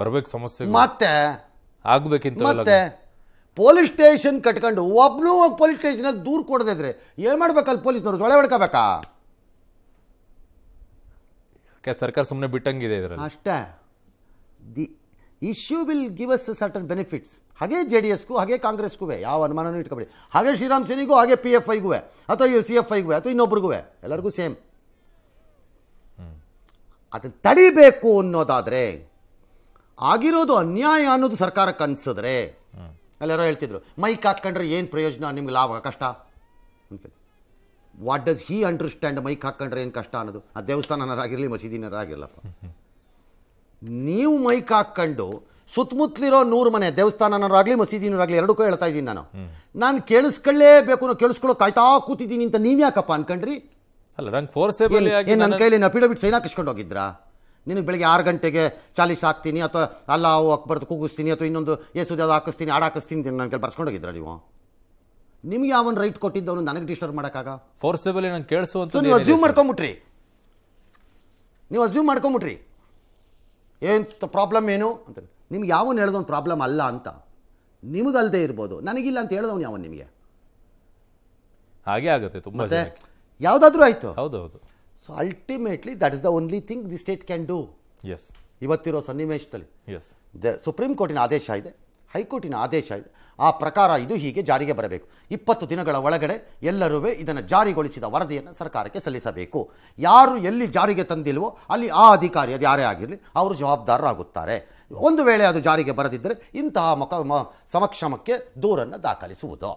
ಬರ್ಬೇಕು ಸಮಸ್ಯೆ ಮತ್ತೆ ಆಗ್ಬೇಕಿಂತ ಮತ್ತೆ ಪೊಲೀಸ್ ಸ್ಟೇಷನ್ ಕಟ್ಕೊಂಡು ಒಬ್ನು ಪೊಲೀಸ್ ಸ್ಟೇಷನ್ ದೂರ ಕೊಡದಿದ್ರೆ ಏನ್ ಮಾಡ್ಬೇಕಲ್ಲಿ ಪೊಲೀಸ್ನವ್ರು ಒಳೆ ಹೊಡ್ಕೋಬೇಕಾ ಸರ್ಕಾರ ಸುಮ್ಮನೆ ಬಿಟ್ಟಂಗಿದೆ ಇದರಲ್ಲಿ ಅಷ್ಟೇ the issue will give us certain benefits ಹಾಗೆ ಜೆ ಡಿ ಎಸ್ಗೂ ಹಾಗೆ ಕಾಂಗ್ರೆಸ್ಗೂ ಯಾವ ಅನುಮಾನನೂ ಇಟ್ಕೊಬೇಡಿ ಹಾಗೆ ಶ್ರೀರಾಮ್ ಸೇನಿಗೂ ಹಾಗೆ ಪಿ ಎಫ್ ಐಗೂ ಅಥವಾ ಸಿ ಎಫ್ ಐಗೂ ಅಥವಾ ಇನ್ನೊಬ್ರಿಗೂ ಎಲ್ಲರಿಗೂ ಸೇಮ್ ಅದನ್ನು ತಡಿಬೇಕು ಅನ್ನೋದಾದರೆ ಆಗಿರೋದು ಅನ್ಯಾಯ ಅನ್ನೋದು ಸರ್ಕಾರಕ್ಕೆ ಅನಿಸಿದ್ರೆ ಎಲ್ಲರೂ ಹೇಳ್ತಿದ್ರು ಮೈಕ್ ಹಾಕ್ಕೊಂಡ್ರೆ ಏನು ಪ್ರಯೋಜನ ನಿಮ್ಗೆ ಲಾಭ ಕಷ್ಟ what does he understand mic ಹಾಕೊಂಡ್ರೆ ಏನು ಕಷ್ಟ ಅನ್ನೋದು ಆ ದೇವಸ್ಥಾನನರಾಗಿರಲಿ ಮಸೀದಿನರಾಗಿರಲಪ್ಪ ನೀವು ಮೈಕ್ ಹಾಕ್ಕೊಂಡು ಸುತ್ತಮುತ್ತಲಿರೋ ನೂರು ಮನೆ ದೇವಸ್ಥಾನನರಾಗಲಿ ಮಸೀದಿನರಾಗಲಿ ಎರಡಕ್ಕೂ ಹೇಳ್ತಾ ಇದ್ದೀನಿ ನಾನು ನಾನು ಕೇಳಿಸ್ಕೊಳ್ಳೇಬೇಕು ಅನ್ನೋ ಕೇಳಿಸ್ಕೊಳ್ಳೋ ಕಾಯ್ತಾ ಕೂತಿದ್ದೀನಿ ಅಂತ ನೀವು ಯಾಕಪ್ಪ ಅನ್ಕೊಂಡ್ರಿ ಅಲ್ಲ ನಂಗೆ ಫೋರ್ಸ್ ಆಗಿ ನನ್ನ ಕೈಲಿ ನಪಿಡಬಿಟ್ ಸೈನ್ ಹಾಕಿಸ್ಕೊಂಡು ಹೋಗಿದ್ರಾ ನಿನಗೆ ಬೆಳಿಗ್ಗೆ ಆರು ಗಂಟೆಗೆ ಚಾಲೀಸ್ ಹಾಕ್ತೀನಿ ಅಥವಾ ಅಲ್ಲ ಅವು ಕೂಗಿಸ್ತೀನಿ ಅಥವಾ ಇನ್ನೊಂದು ಏಸುದ ಹಾಕಿಸ್ತೀನಿ ಹಾಡು ಹಾಕಿಸ್ತೀನಿ ನನ್ನ ಕೈಲಿ ಬರ್ಸ್ಕೊಂಡೋಗಿದ್ರಾ ನೀವು ನಿಮ್ಗೆ ಯಾವನ್ ರೈಟ್ ಕೊಟ್ಟಿದ್ದವನು ನನಗೆ ಡಿಸ್ಟರ್ಬ್ ಮಾಡೋಕ್ಕಾಗ ಫೋರ್ಸಬಲಿ ನಂಗೆ ಕೇಳಿಸುವಂತ ನೀವು ಅಸ್ಯೂಮ್ ಮಾಡ್ಕೊಂಬಿಟ್ರಿ ನೀವು ಅಸ್ಯೂಮ್ ಮಾಡ್ಕೊಂಬಿಟ್ರಿ ಏನು ಪ್ರಾಬ್ಲಮ್ ಏನು ಅಂತ ನಿಮ್ಗೆ ಯಾವನು ಹೇಳ್ದವನು ಪ್ರಾಬ್ಲಮ್ ಅಲ್ಲ ಅಂತ ನಿಮಗಲ್ದೆ ಇರ್ಬೋದು ನನಗಿಲ್ಲ ಅಂತ ಹೇಳ್ದವನು ಯಾವನ್ ನಿಮಗೆ ಹಾಗೆ ಆಗುತ್ತೆ ತುಂಬ ಯಾವುದಾದ್ರೂ ಹೌದು ಹೌದೌದು so ultimately that is the only thing the state can do yes ಇವತ್ತಿರೋ ಸನ್ನಿವೇಶದಲ್ಲಿ ಎಸ್ ದ ಸುಪ್ರೀಂ ಕೋರ್ಟಿನ ಆದೇಶ ಇದೆ ಹೈಕೋರ್ಟಿನ ಆದೇಶ ಇದೆ ಆ ಪ್ರಕಾರ ಇದು ಹೀಗೆ ಜಾರಿಗೆ ಬರಬೇಕು ಇಪ್ಪತ್ತು ದಿನಗಳ ಒಳಗಡೆ ಎಲ್ಲರೂ ಇದನ್ನು ಜಾರಿಗೊಳಿಸಿದ ವರದಿಯನ್ನು ಸರ್ಕಾರಕ್ಕೆ ಸಲ್ಲಿಸಬೇಕು ಯಾರು ಎಲ್ಲಿ ಜಾರಿಗೆ ತಂದಿಲ್ವೋ ಅಲ್ಲಿ ಆ ಅಧಿಕಾರಿ ಅದು ಯಾರೇ ಆಗಿರಲಿ ಅವರು ಜವಾಬ್ದಾರರಾಗುತ್ತಾರೆ ಒಂದು ವೇಳೆ ಅದು ಜಾರಿಗೆ ಬರದಿದ್ದರೆ ಇಂತಹ ಮಕ ಸಮಕ್ಷಮಕ್ಕೆ ದೂರನ್ನು ದಾಖಲಿಸುವುದು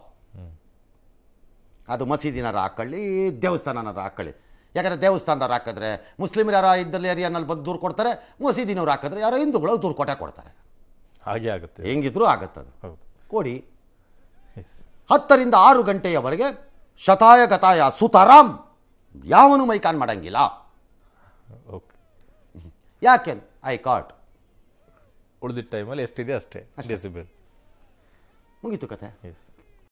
ಅದು ಮಸೀದಿನಾರು ಹಾಕೊಳ್ಳಿ ದೇವಸ್ಥಾನನ ಹಾಕೊಳ್ಳಿ ಯಾಕಂದರೆ ದೇವಸ್ಥಾನದವ್ರು ಹಾಕಿದ್ರೆ ಮುಸ್ಲಿಮರು ಯಾರ ಇದ್ದಲ್ಲಿ ಏರಿಯಾನಲ್ಲಿ ಬಂದು ದೂರು ಕೊಡ್ತಾರೆ ಮಸೀದಿನವ್ರು ಹಾಕಿದ್ರೆ ಯಾರೋ ಹಿಂದೂಗಳು ದೂರು ಕೊಟ್ಟೆ ಕೊಡ್ತಾರೆ ಹಾಗೆ ಆಗುತ್ತೆ ಹೆಂಗಿದ್ರೂ ಆಗುತ್ತೆ ಅದು ಕೊಡಿ ಹತ್ತರಿಂದ ಆರು ಗಂಟೆಯವರೆಗೆ ಶತಾಯ ಗತಾಯ ಸುತಾರಾಮ್ ಯಾವನು ಮೈಕಾನ್ ಮಾಡಂಗಿಲ್ಲ ಓಕೆ ಯಾಕೆ ಐ ಕಾಟ್ ಉಳಿದಿದ್ದ ಟೈಮಲ್ಲಿ ಎಷ್ಟಿದೆ ಅಷ್ಟೇ ಮುಗೀತು ಕತೆ ಎಸ್